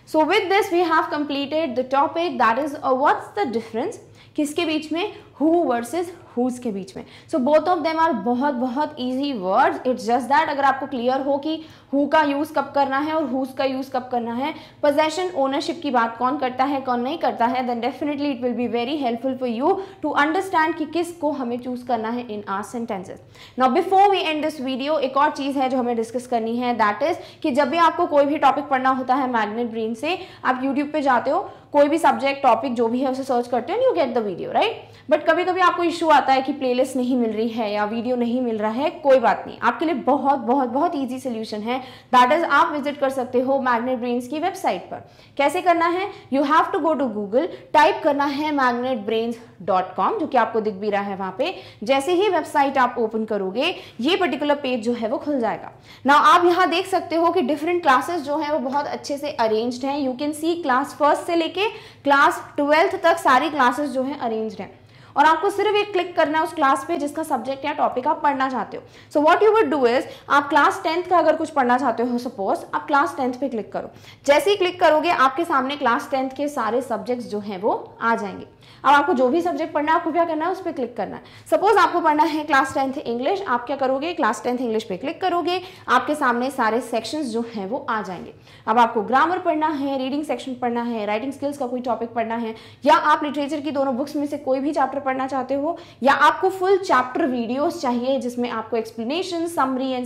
So with this we have completed the topic that is uh, what's the difference किसके बीच में हु वर्सेज हुज के बीच में so both of them are बहुत बहुत easy words it's just that अगर आपको क्लियर हो कि हु का यूज़ कब करना है और हुज का यूज़ कब करना है पोजेशन ओनरशिप की बात कौन करता है कौन नहीं करता है then definitely it will be very helpful for you to understand कि किस को हमें चूज़ करना है in our sentences now before we end this video एक और चीज़ है जो हमें डिस्कस करनी है दैट इज़ कि जब भी आपको कोई भी टॉपिक पढ़ना होता है मैग्नेट ब्रेन से आप यूट्यूब पर जाते हो कोई भी सब्जेक्ट टॉपिक जो भी है उसे सर्च करते हो you get the video right but कभी कभी आपको इशू आता है कि प्लेलिस्ट नहीं मिल रही है या वीडियो नहीं मिल रहा है कोई बात नहीं आपके लिए बहुत बहुत बहुत ईजी सोल्यूशन है दैट इज आप विजिट कर सकते हो मैग्नेट ब्रेन्स की वेबसाइट पर कैसे करना है you have to go to Google type करना है मैग्नेट ब्रेन्स डॉट कॉम जो कि आपको दिख भी रहा है वहां पे जैसे ही वेबसाइट आप ओपन करोगे ये पर्टिकुलर पेज जो है वो खुल जाएगा ना आप यहाँ देख सकते हो कि डिफरेंट क्लासेस जो है वो बहुत अच्छे से अरेंज्ड हैं you can see class first से लेके क्लास ट्वेल्थ तक सारी क्लासेस जो है अरेंज हैं और आपको सिर्फ एक क्लिक करना है उस क्लास पे जिसका सब्जेक्ट या टॉपिक आप पढ़ना चाहते हो so what you would do is आप क्लास टेंथ का अगर कुछ पढ़ना चाहते हो सपोज आप क्लास टेंथ पे क्लिक करो जैसे ही क्लिक करोगे आपके सामने क्लास टेंथ के सारे सब्जेक्ट जो है वो आ जाएंगे अब आपको जो भी सब्जेक्ट पढ़ना है आपको क्या करना है उस पर क्लिक करना है सपोज आपको पढ़ना है क्लास टेंथ इंग्लिश आप क्या करोगे क्लास टेंथ इंग्लिश पे क्लिक करोगे आपके सामने सारे सेक्शन जो हैं वो आ जाएंगे अब आपको ग्रामर पढ़ना है रीडिंग सेक्शन पढ़ना है राइटिंग स्किल्स का कोई टॉपिक पढ़ना है या आप लिटरेचर की दोनों बुक्स में से कोई भी चैप्टर पढ़ना चाहते हो या आपको फुल चैप्टर वीडियोज चाहिए जिसमें आपको एक्सप्लेनेशन समरी एन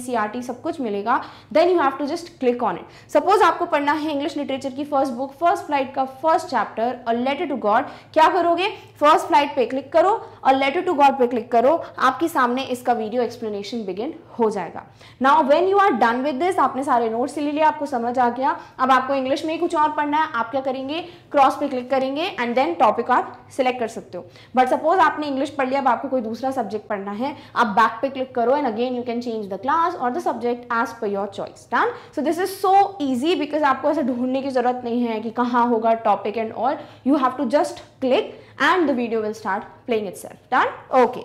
सब कुछ मिलेगा then you have to just click on it suppose आपको पढ़ना है इंग्लिश लिटरेचर की फर्स्ट बुक फर्स्ट फ्लाइट का फर्स्ट चैप्टर और लेटर टू गॉड क्या करो करोगे फर्स्ट फ्लाइट पे क्लिक करो और लेटर टू गॉड पे क्लिक करो आपके सामने इसका वीडियो एक्सप्लेनेशन बिगिन हो जाएगा now when you are done with this आपने सारे नोट्स ले लिया आपको समझ आ गया अब आपको इंग्लिश में ही कुछ और पढ़ना है आप क्या करेंगे क्रॉस पे क्लिक करेंगे एंड देन टॉपिक आप सिलेक्ट कर सकते हो बट सपोज आपने इंग्लिश पढ़ लिया अब आपको कोई दूसरा सब्जेक्ट पढ़ना है आप बैक पे क्लिक करो and again you can change the class or the subject as per your choice done so this is so easy because आपको ऐसा ढूंढने की जरूरत नहीं है कि कहाँ होगा topic and all you have to just click and the video will start playing itself. Done? Okay.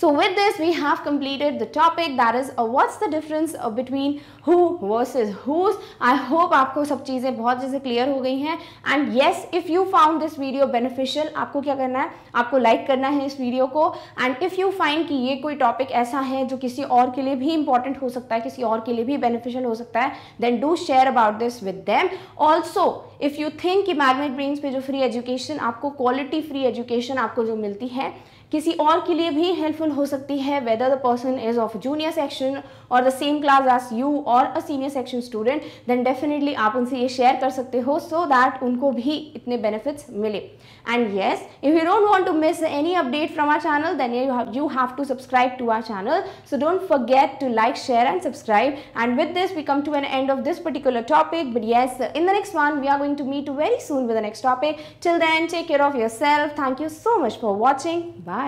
So with this we have completed the topic that is uh, what's the difference uh, between who versus whose. I hope आपको सब चीज़ें बहुत जैसे clear हो गई हैं and yes if you found this video beneficial आपको क्या करना है आपको लाइक like करना है इस वीडियो को एंड इफ़ यू फाइंड कि ये कोई टॉपिक ऐसा है जो किसी और के लिए भी इंपॉर्टेंट हो सकता है किसी और के लिए भी बेनिफिशियल हो सकता है then do share about this with them also if you think कि मैग्नेट ब्रेन्स पे जो फ्री एजुकेशन आपको क्वालिटी फ्री एजुकेशन आपको जो मिलती है किसी और के लिए भी हेल्पफुल हो सकती है whether the person is of junior section or the same class as you or a senior section student then definitely आप उनसे ये शेयर कर सकते हो सो so दैट उनको भी इतने बेनिफिट्स मिले and yes if you don't want to miss any update from our channel then you have to subscribe to our channel so don't get to like share and subscribe and with this we come to an end of this particular topic but yes in the next one we are going to meet very soon with the next topic till then take care of yourself thank you so much for watching bye